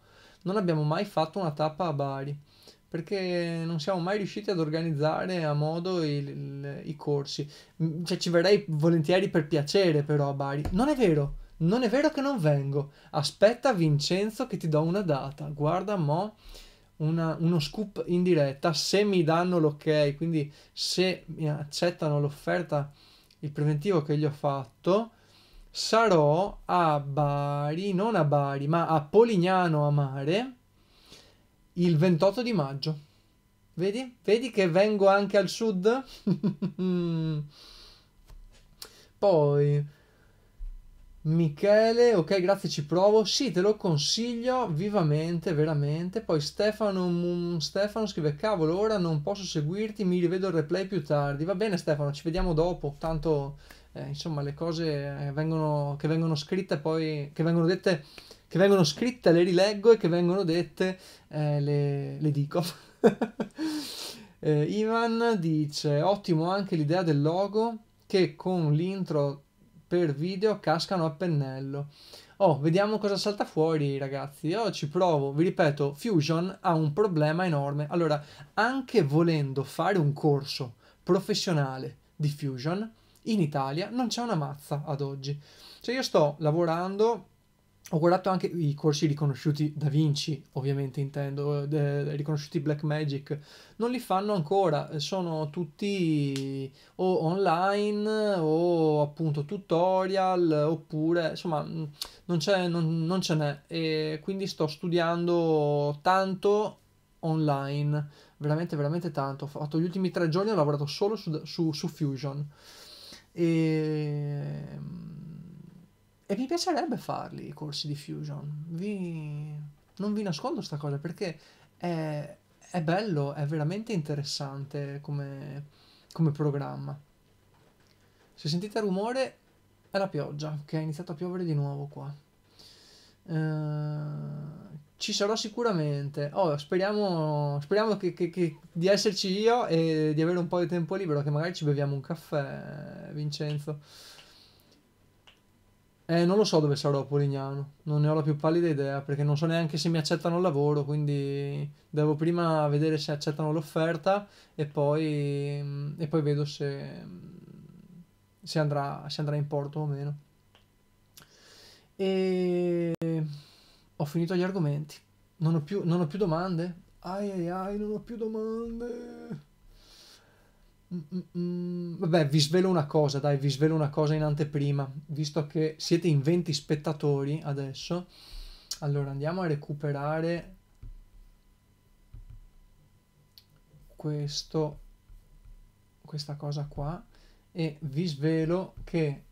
non abbiamo mai fatto una tappa a Bari perché non siamo mai riusciti ad organizzare a modo il, il, i corsi. Cioè, ci verrei volentieri per piacere, però a Bari. Non è vero, non è vero che non vengo. Aspetta, Vincenzo, che ti do una data. Guarda, mo. Una, uno scoop in diretta se mi danno l'ok quindi se mi accettano l'offerta il preventivo che gli ho fatto sarò a Bari non a Bari ma a Polignano a Mare il 28 di maggio. Vedi? Vedi che vengo anche al sud? <laughs> Poi Michele, ok, grazie, ci provo. Sì, te lo consiglio vivamente, veramente. Poi Stefano, Stefano scrive: Cavolo, ora non posso seguirti, mi rivedo il replay più tardi. Va bene, Stefano, ci vediamo dopo. Tanto, eh, insomma, le cose eh, vengono, che vengono scritte poi, che vengono dette che vengono scritte, le rileggo e che vengono dette, eh, le, le, dico. <laughs> eh, Ivan dice, ottimo anche l'idea del logo che con l'intro per video cascano a pennello. Oh, vediamo cosa salta fuori, ragazzi. Io ci provo, vi ripeto, Fusion ha un problema enorme. Allora, anche volendo fare un corso professionale di Fusion, in Italia non c'è una mazza ad oggi. Cioè io sto lavorando ho guardato anche i corsi riconosciuti da Vinci, ovviamente intendo, eh, eh riconosciuti Magic. non li fanno ancora, eh, sono tutti o online o appunto tutorial oppure insomma non, c'è, non, non ce n'è e quindi sto studiando tanto online, veramente veramente tanto, ho fatto gli ultimi tre giorni ho lavorato solo su, su, su Fusion e e mi piacerebbe farli i corsi di Fusion. Vi... Non vi nascondo sta cosa perché è, è bello, è veramente interessante come, come programma. Se sentite rumore è la pioggia, che ha iniziato a piovere di nuovo qua. Uh, ci sarò sicuramente. Oh, speriamo, speriamo che, che, che, di esserci io e di avere un po' di tempo libero, che magari ci beviamo un caffè, Vincenzo. Eh, non lo so dove sarò a Polignano, non ne ho la più pallida idea, perché non so neanche se mi accettano il lavoro, quindi devo prima vedere se accettano l'offerta e poi, e poi vedo se, se, andrà, se andrà in porto o meno. E ho finito gli argomenti, non ho più, non ho più domande, ai ai ai, non ho più domande. Mm, mm, mm. Vabbè, vi svelo una cosa, dai, vi svelo una cosa in anteprima, visto che siete in 20 spettatori adesso. Allora, andiamo a recuperare questo, questa cosa qua e vi svelo che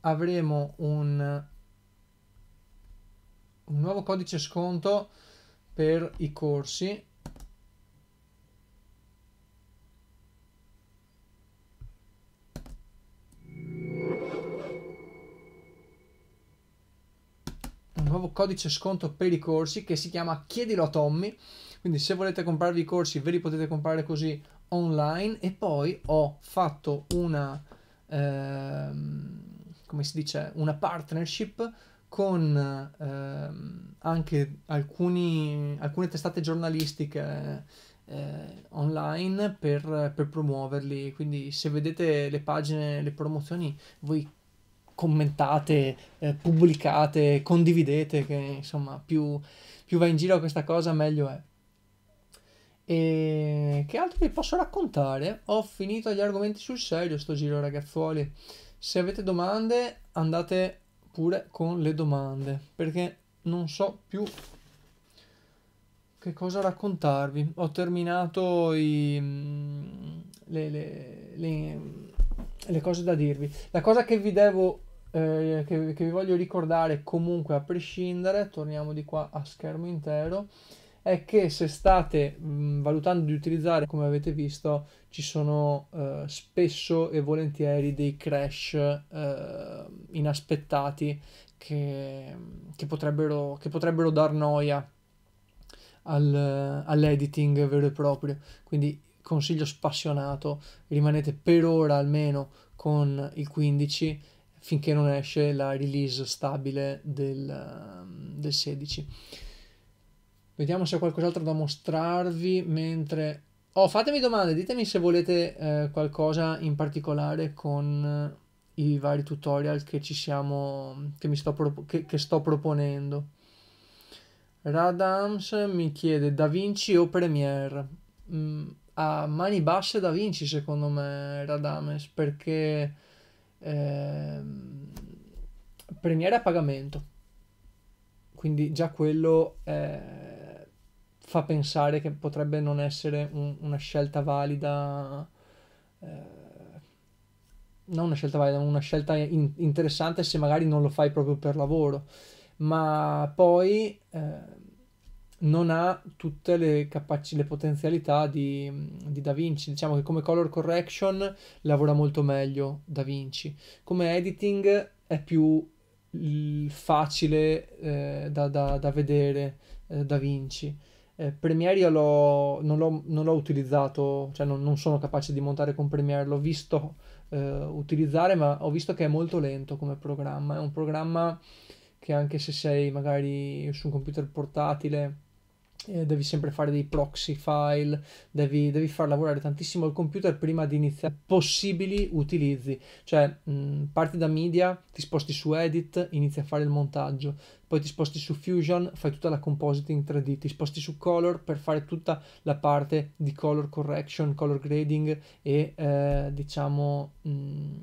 avremo un, un nuovo codice sconto per i corsi nuovo codice sconto per i corsi che si chiama Chiedilo a Tommy. Quindi se volete comprarvi i corsi ve li potete comprare così online e poi ho fatto una ehm, come si dice una partnership con ehm, anche alcuni, alcune testate giornalistiche eh, online per, per promuoverli quindi se vedete le pagine le promozioni voi commentate, eh, pubblicate, condividete, che insomma più, più va in giro questa cosa meglio è. E che altro vi posso raccontare? Ho finito gli argomenti sul serio sto giro ragazzuoli. Se avete domande andate pure con le domande perché non so più che cosa raccontarvi? Ho terminato i, mm, le, le, le, le, cose da dirvi. La cosa che vi devo, eh, che, che vi voglio ricordare comunque a prescindere, torniamo di qua a schermo intero, è che se state mh, mm, valutando di utilizzare, come avete visto, ci sono eh, spesso e volentieri dei crash eh, inaspettati che, che, potrebbero, che potrebbero dar noia al, all'editing vero e proprio. Quindi consiglio spassionato, rimanete per ora almeno con il 15 finché non esce la release stabile del, del 16. Vediamo se ho qualcos'altro da mostrarvi mentre... Oh, fatemi domande, ditemi se volete eh, qualcosa in particolare con eh, i vari tutorial che ci siamo... che, mi sto, pro... che, che sto proponendo. Radams mi chiede Da Vinci o Premiere? Mm, a mani basse Da Vinci secondo me Radames perché eh, Premiere a pagamento quindi già quello eh, fa pensare che potrebbe non essere un, una scelta valida eh, non una scelta valida, una scelta in, interessante se magari non lo fai proprio per lavoro ma poi eh, non ha tutte le, capaci- le potenzialità di, di, Da Vinci. Diciamo che come color correction lavora molto meglio Da Vinci, come editing è più facile eh, da, da, da, vedere eh, Da Vinci. Eh, Premiere io l'ho, non, l'ho, non, l'ho, utilizzato, cioè non, non, sono capace di montare con Premiere, l'ho visto eh, utilizzare, ma ho visto che è molto lento come programma. È un programma che anche se sei magari su un computer portatile eh, devi sempre fare dei proxy file, devi, devi, far lavorare tantissimo il computer prima di iniziare possibili utilizzi, cioè mh, mm, parti da media, ti sposti su edit, inizi a fare il montaggio, poi ti sposti su Fusion, fai tutta la compositing 3D, ti sposti su Color per fare tutta la parte di color correction, color grading e eh, diciamo... Mh, mm,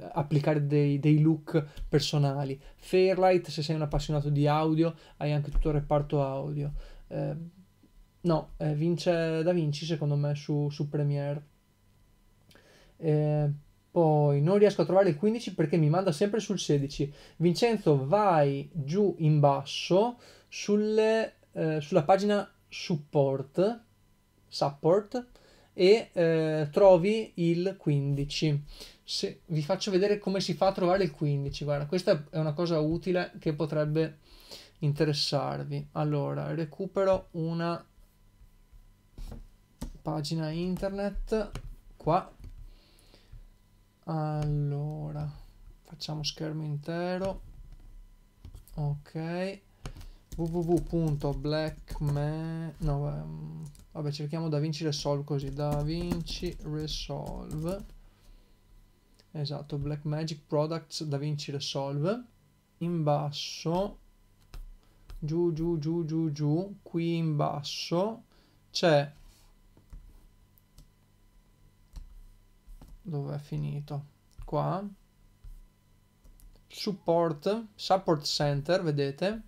eh, applicare dei, dei, look personali. Fairlight, se sei un appassionato di audio, hai anche tutto il reparto audio. Eh, no, eh, vince Da Vinci secondo me su, su Premiere. Eh, poi non riesco a trovare il 15 perché mi manda sempre sul 16. Vincenzo, vai giù in basso sulle, eh, sulla pagina support, support e eh, trovi il 15 se vi faccio vedere come si fa a trovare il 15 guarda questa è una cosa utile che potrebbe interessarvi allora recupero una pagina internet qua allora facciamo schermo intero ok www.blackman no ehm, vabbè cerchiamo da vinci resolve così da vinci resolve esatto Blackmagic Products DaVinci Resolve in basso giù giù giù giù giù qui in basso c'è dove è finito qua support support center vedete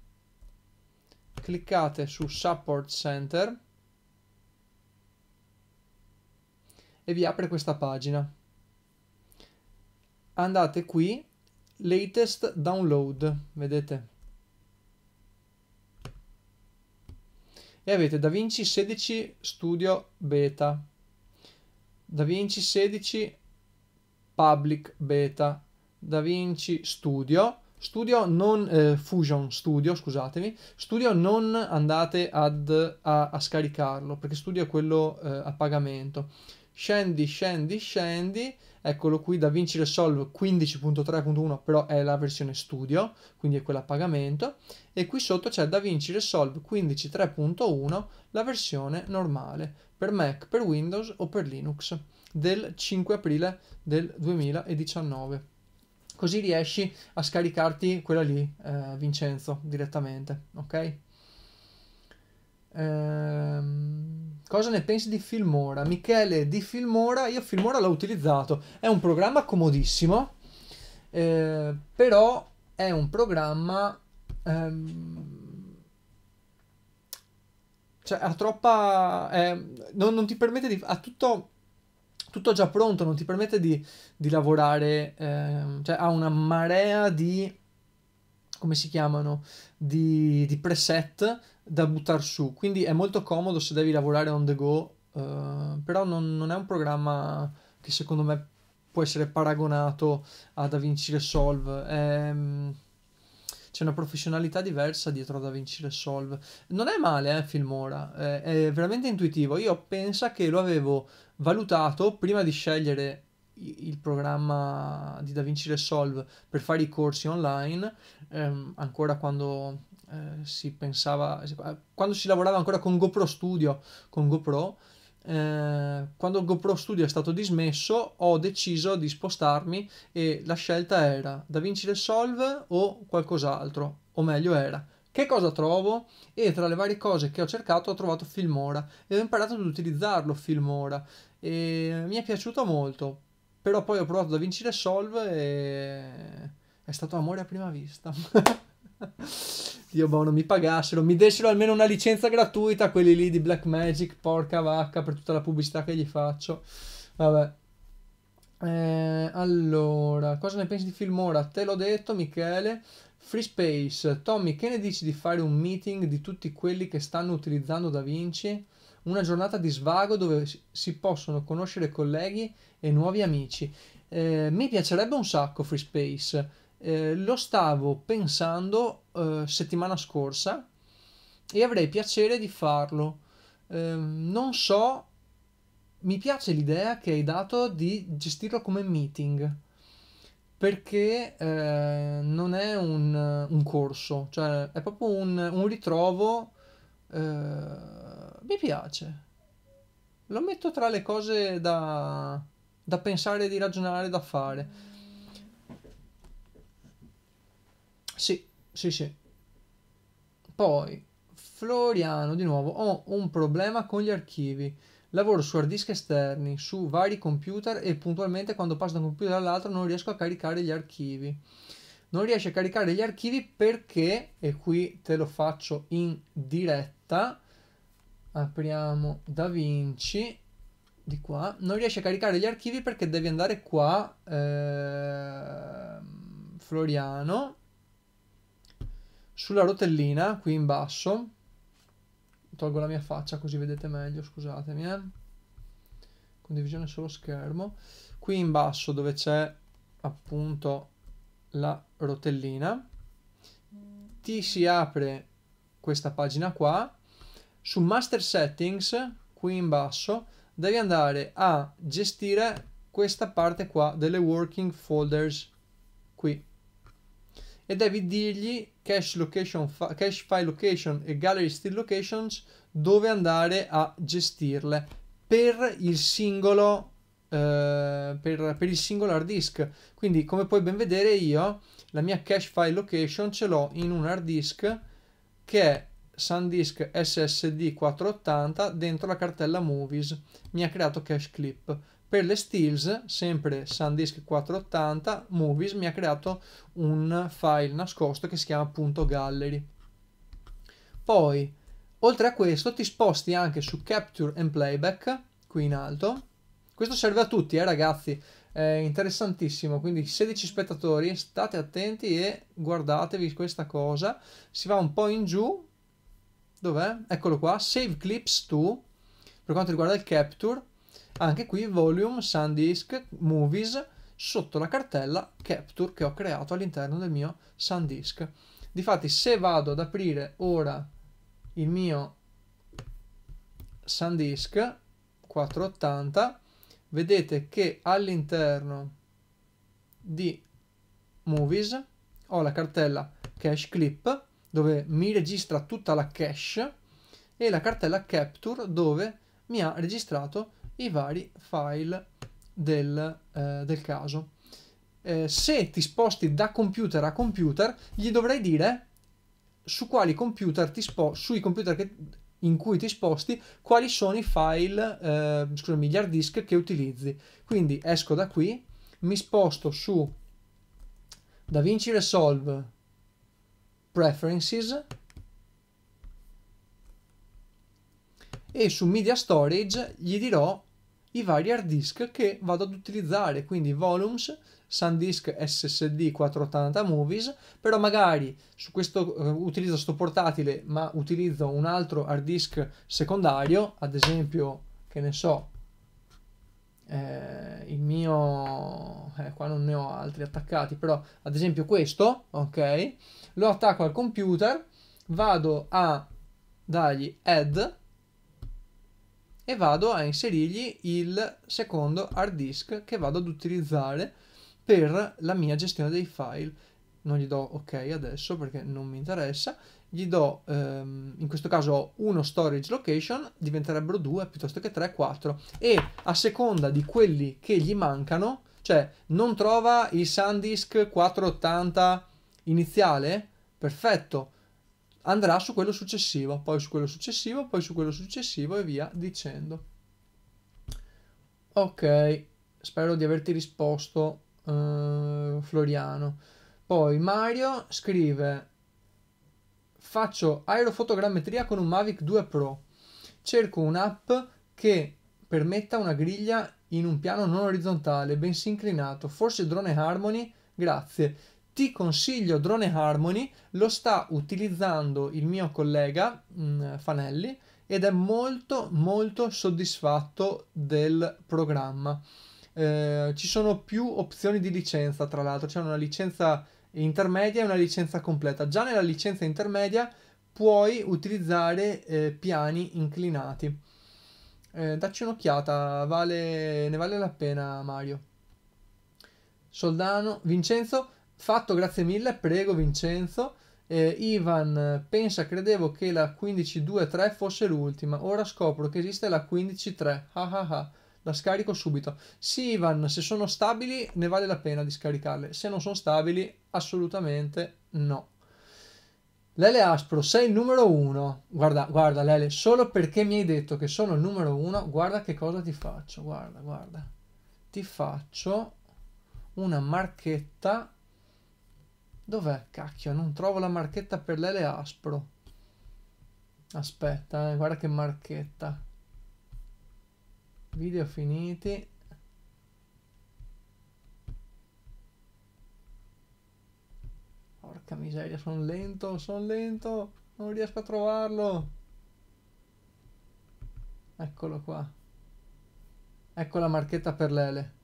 cliccate su support center e vi apre questa pagina andate qui latest download vedete e avete DaVinci 16 Studio Beta DaVinci 16 Public Beta DaVinci Studio Studio non eh, Fusion Studio, scusatemi, Studio non andate ad, a, a, scaricarlo perché Studio è quello eh, a pagamento scendi, scendi, scendi, eccolo qui da Vinci Resolve 15.3.1 però è la versione studio, quindi è quella a pagamento e qui sotto c'è da Vinci Resolve 15.3.1 la versione normale per Mac, per Windows o per Linux del 5 aprile del 2019 così riesci a scaricarti quella lì eh, Vincenzo direttamente ok Ehm, cosa ne pensi di Filmora? Michele di Filmora, io Filmora l'ho utilizzato, è un programma comodissimo, eh, però è un programma... Ehm, cioè ha troppa... Eh, non, non, ti permette di... ha tutto, tutto, già pronto, non ti permette di, di lavorare, eh, cioè ha una marea di come si chiamano, di, di preset da buttare su. Quindi è molto comodo se devi lavorare on the go, eh, però non, non, è un programma che secondo me può essere paragonato a DaVinci Resolve. È, mm, c'è una professionalità diversa dietro a DaVinci Resolve. Non è male, eh, Filmora, è, è veramente intuitivo. Io penso che lo avevo valutato prima di scegliere il programma di DaVinci Resolve per fare i corsi online, ehm, ancora quando eh, si pensava, quando si lavorava ancora con GoPro Studio, con GoPro, eh, quando GoPro Studio è stato dismesso ho deciso di spostarmi e la scelta era DaVinci Resolve o qualcos'altro, o meglio era che cosa trovo? E tra le varie cose che ho cercato ho trovato Filmora e ho imparato ad utilizzarlo Filmora e mi è piaciuto molto però poi ho provato da Vinci Resolve e è stato amore a prima vista. <laughs> Dio buono, mi pagassero, mi dessero almeno una licenza gratuita quelli lì di Blackmagic, porca vacca, per tutta la pubblicità che gli faccio. Vabbè. Eh, allora, cosa ne pensi di Filmora? Te l'ho detto, Michele. Free Space, Tommy, che ne dici di fare un meeting di tutti quelli che stanno utilizzando DaVinci? Vinci? una giornata di svago dove si possono conoscere colleghi e nuovi amici. Eh, mi piacerebbe un sacco Free Space, eh, lo stavo pensando eh, settimana scorsa e avrei piacere di farlo. Ehm, non so, mi piace l'idea che hai dato di gestirlo come meeting perché eh, non è un, un, corso, cioè è proprio un, un ritrovo eh, mi piace. Lo metto tra le cose da, da pensare, di ragionare, da fare. Sì, sì, sì. Poi, Floriano, di nuovo, ho un problema con gli archivi. Lavoro su hard disk esterni, su vari computer e puntualmente quando passo da un computer all'altro non riesco a caricare gli archivi. Non riesco a caricare gli archivi perché, e qui te lo faccio in diretta, apriamo Da Vinci di qua non riesce a caricare gli archivi perché devi andare qua eh, Floriano sulla rotellina qui in basso tolgo la mia faccia così vedete meglio scusatemi eh. condivisione solo schermo qui in basso dove c'è appunto la rotellina ti si apre questa pagina qua su master settings qui in basso devi andare a gestire questa parte qua delle working folders qui e devi dirgli cache, location, cache file location e gallery still locations dove andare a gestirle per il singolo eh, per, per il singolo hard disk quindi come puoi ben vedere io la mia cache file location ce l'ho in un hard disk che è SanDisk SSD 480 dentro la cartella Movies. Mi ha creato cache clip. Per le Steels, sempre SanDisk 480, Movies mi ha creato un file nascosto che si chiama appunto gallery. Poi, oltre a questo, ti sposti anche su Capture and Playback, qui in alto. Questo serve a tutti, eh ragazzi, è interessantissimo, quindi 16 spettatori, state attenti e guardatevi questa cosa. Si va un po' in giù, Dov'è? Eccolo qua, Save Clips to, per quanto riguarda il Capture, anche qui Volume, SanDisk, Movies, sotto la cartella Capture che ho creato all'interno del mio SanDisk. Difatti se vado ad aprire ora il mio SanDisk 480, vedete che all'interno di Movies ho la cartella Cache Clip dove mi registra tutta la cache e la cartella capture dove mi ha registrato i vari file del, eh, del caso. Eh, se ti sposti da computer a computer, gli dovrei dire su quali computer ti sposti, sui computer che, in cui ti sposti, quali sono i file, eh, scusami, gli hard disk che utilizzi. Quindi esco da qui, mi sposto su DaVinci Resolve Preferences e su Media Storage gli dirò i vari hard disk che vado ad utilizzare, quindi Volumes, SanDisk SSD 480 Movies, però magari su questo eh, utilizzo sto portatile ma utilizzo un altro hard disk secondario, ad esempio, che ne so, eh, il mio eh, qua non ne ho altri attaccati però ad esempio questo ok lo attacco al computer vado a dargli add e vado a inserirgli il secondo hard disk che vado ad utilizzare per la mia gestione dei file non gli do ok adesso perché non mi interessa gli do ehm, in questo caso uno storage location, diventerebbero due piuttosto che tre, quattro. e a seconda di quelli che gli mancano, cioè non trova il SanDisk 480 iniziale, perfetto, andrà su quello successivo, poi su quello successivo, poi su quello successivo e via dicendo. Ok, spero di averti risposto uh, Floriano. Poi Mario scrive faccio aerofotogrammetria con un Mavic 2 Pro. Cerco un'app che permetta una griglia in un piano non orizzontale, bensì inclinato. Forse Drone Harmony? Grazie. Ti consiglio Drone Harmony, lo sta utilizzando il mio collega mh, mm, Fanelli ed è molto molto soddisfatto del programma. Eh, ci sono più opzioni di licenza, tra l'altro, c'è una licenza intermedia e una licenza completa. Già nella licenza intermedia puoi utilizzare eh, piani inclinati. Eh, dacci un'occhiata, vale, ne vale la pena Mario. Soldano, Vincenzo, fatto grazie mille, prego Vincenzo. Eh, Ivan, pensa, credevo che la 15.2.3 fosse l'ultima, ora scopro che esiste la 15.3. Ah ah ah la scarico subito. Sì, Ivan, se sono stabili ne vale la pena di scaricarle, se non sono stabili assolutamente no. Lele Aspro, sei il numero uno. Guarda, guarda Lele, solo perché mi hai detto che sono il numero uno, guarda che cosa ti faccio, guarda, guarda. Ti faccio una marchetta. Dov'è? Cacchio, non trovo la marchetta per Lele Aspro. Aspetta, eh, guarda che marchetta video finiti porca miseria sono lento sono lento non riesco a trovarlo eccolo qua ecco la marchetta per l'ele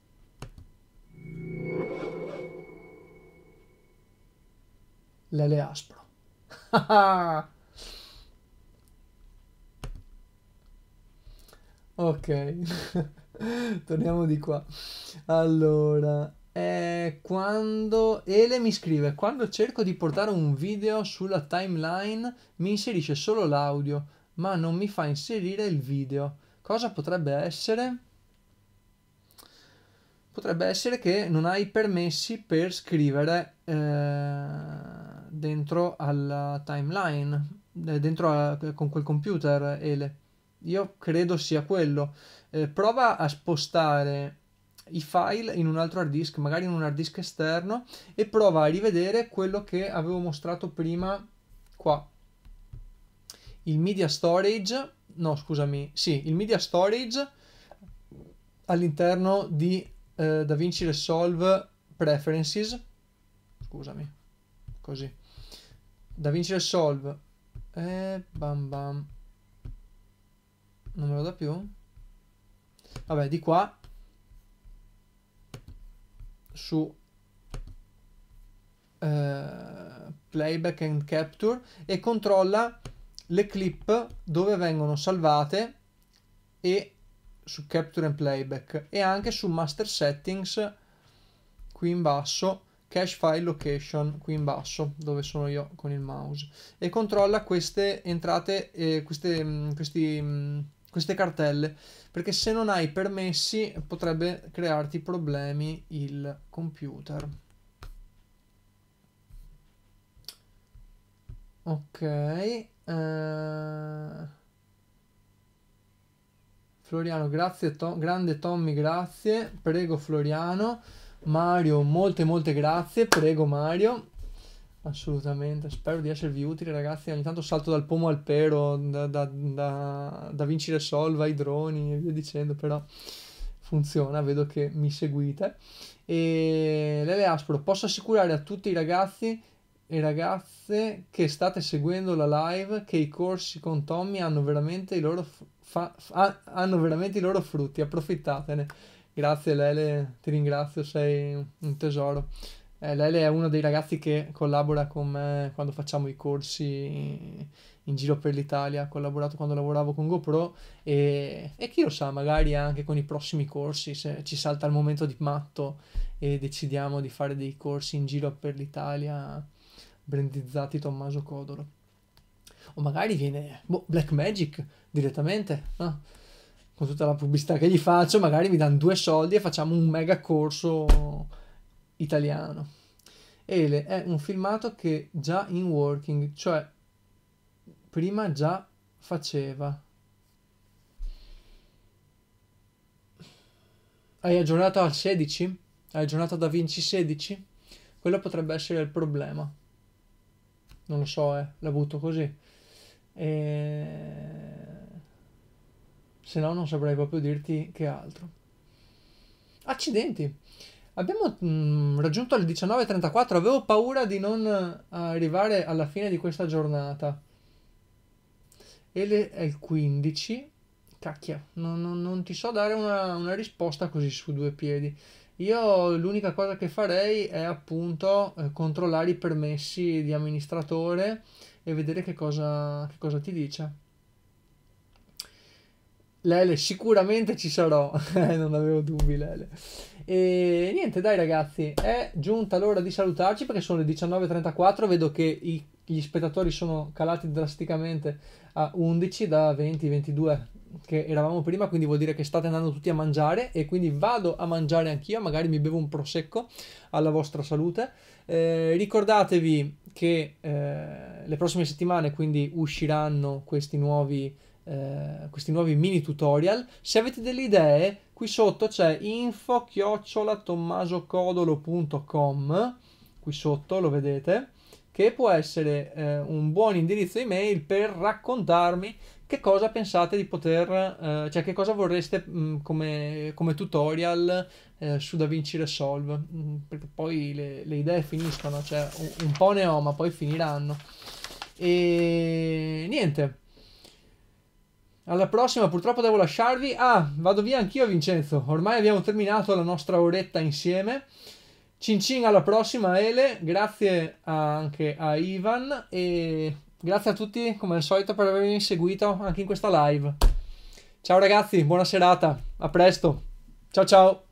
l'ele aspro <laughs> ah, ah, ah. Ok, <laughs> torniamo di qua. Allora, eh, quando Ele mi scrive, quando cerco di portare un video sulla timeline mi inserisce solo l'audio, ma non mi fa inserire il video. Cosa potrebbe essere? Potrebbe essere che non hai permessi per scrivere eh, dentro alla timeline, eh, dentro a, con quel computer Ele. Io credo sia quello. Eh, prova a spostare i file in un altro hard disk, magari in un hard disk esterno, e prova a rivedere quello che avevo mostrato prima qua. Il media storage, no scusami, sì, il media storage all'interno di eh, DaVinci Resolve Preferences, scusami, così. DaVinci Resolve, eh, bam bam, non me lo da più vabbè di qua su eh, playback and capture e controlla le clip dove vengono salvate e su capture and playback e anche su master settings qui in basso cache file location qui in basso dove sono io con il mouse e controlla queste entrate eh, queste, mm, questi mm, queste cartelle perché se non hai permessi potrebbe crearti problemi il computer. Ok. Uh... Floriano, grazie, to grande Tommy, grazie. Prego Floriano. Mario, molte molte grazie. Prego Mario. Assolutamente, spero di esservi utile ragazzi, ogni tanto salto dal pomo al pero, da, da, da, da vincere solva ai droni e via dicendo, però funziona, vedo che mi seguite. E Lele Aspro, posso assicurare a tutti i ragazzi e ragazze che state seguendo la live che i corsi con Tommy hanno veramente i loro, fa- fa- hanno veramente i loro frutti, approfittatene. Grazie Lele, ti ringrazio, sei un tesoro. Eh, Lele è uno dei ragazzi che collabora con me quando facciamo i corsi in giro per l'Italia, ha collaborato quando lavoravo con GoPro e, e chi lo sa, magari anche con i prossimi corsi, se ci salta il momento di matto e decidiamo di fare dei corsi in giro per l'Italia brandizzati Tommaso Codoro. O magari viene boh, Black Magic direttamente, no? con tutta la pubblicità che gli faccio, magari mi danno due soldi e facciamo un mega corso italiano. Ele è un filmato che già in working, cioè prima già faceva. Hai aggiornato al 16? Hai aggiornato da Vinci 16? Quello potrebbe essere il problema. Non lo so, eh, l'ha avuto così. E... Se no non saprei proprio dirti che altro. Accidenti! Abbiamo mh, mm, raggiunto le 19.34, avevo paura di non eh, arrivare alla fine di questa giornata. E le, è il 15. Cacchia, non, non, non ti so dare una, una, risposta così su due piedi. Io l'unica cosa che farei è appunto eh, controllare i permessi di amministratore e vedere che cosa, che cosa ti dice. Lele, sicuramente ci sarò. <laughs> Eh, non avevo dubbi, Lele. E niente, dai ragazzi, è giunta l'ora di salutarci perché sono le 19.34, vedo che i, gli spettatori sono calati drasticamente a 11 da 20-22 che eravamo prima, quindi vuol dire che state andando tutti a mangiare e quindi vado a mangiare anch'io, magari mi bevo un prosecco alla vostra salute. Eh, ricordatevi che eh, le prossime settimane quindi usciranno questi nuovi, eh, questi nuovi mini tutorial. Se avete delle idee qui sotto c'è info chiocciola tommasocodolo.com qui sotto lo vedete che può essere eh, un buon indirizzo email per raccontarmi che cosa pensate di poter, eh, cioè che cosa vorreste mh, mm, come, come, tutorial eh, su DaVinci Resolve, mh, mm, perché poi le, le, idee finiscono, cioè un, un po' ne ho, ma poi finiranno. E niente, alla prossima, purtroppo devo lasciarvi. Ah, vado via anch'io, Vincenzo. Ormai abbiamo terminato la nostra oretta insieme. Cin cin alla prossima, Ele. Grazie anche a Ivan e grazie a tutti, come al solito, per avermi seguito anche in questa live. Ciao ragazzi, buona serata. A presto. Ciao ciao.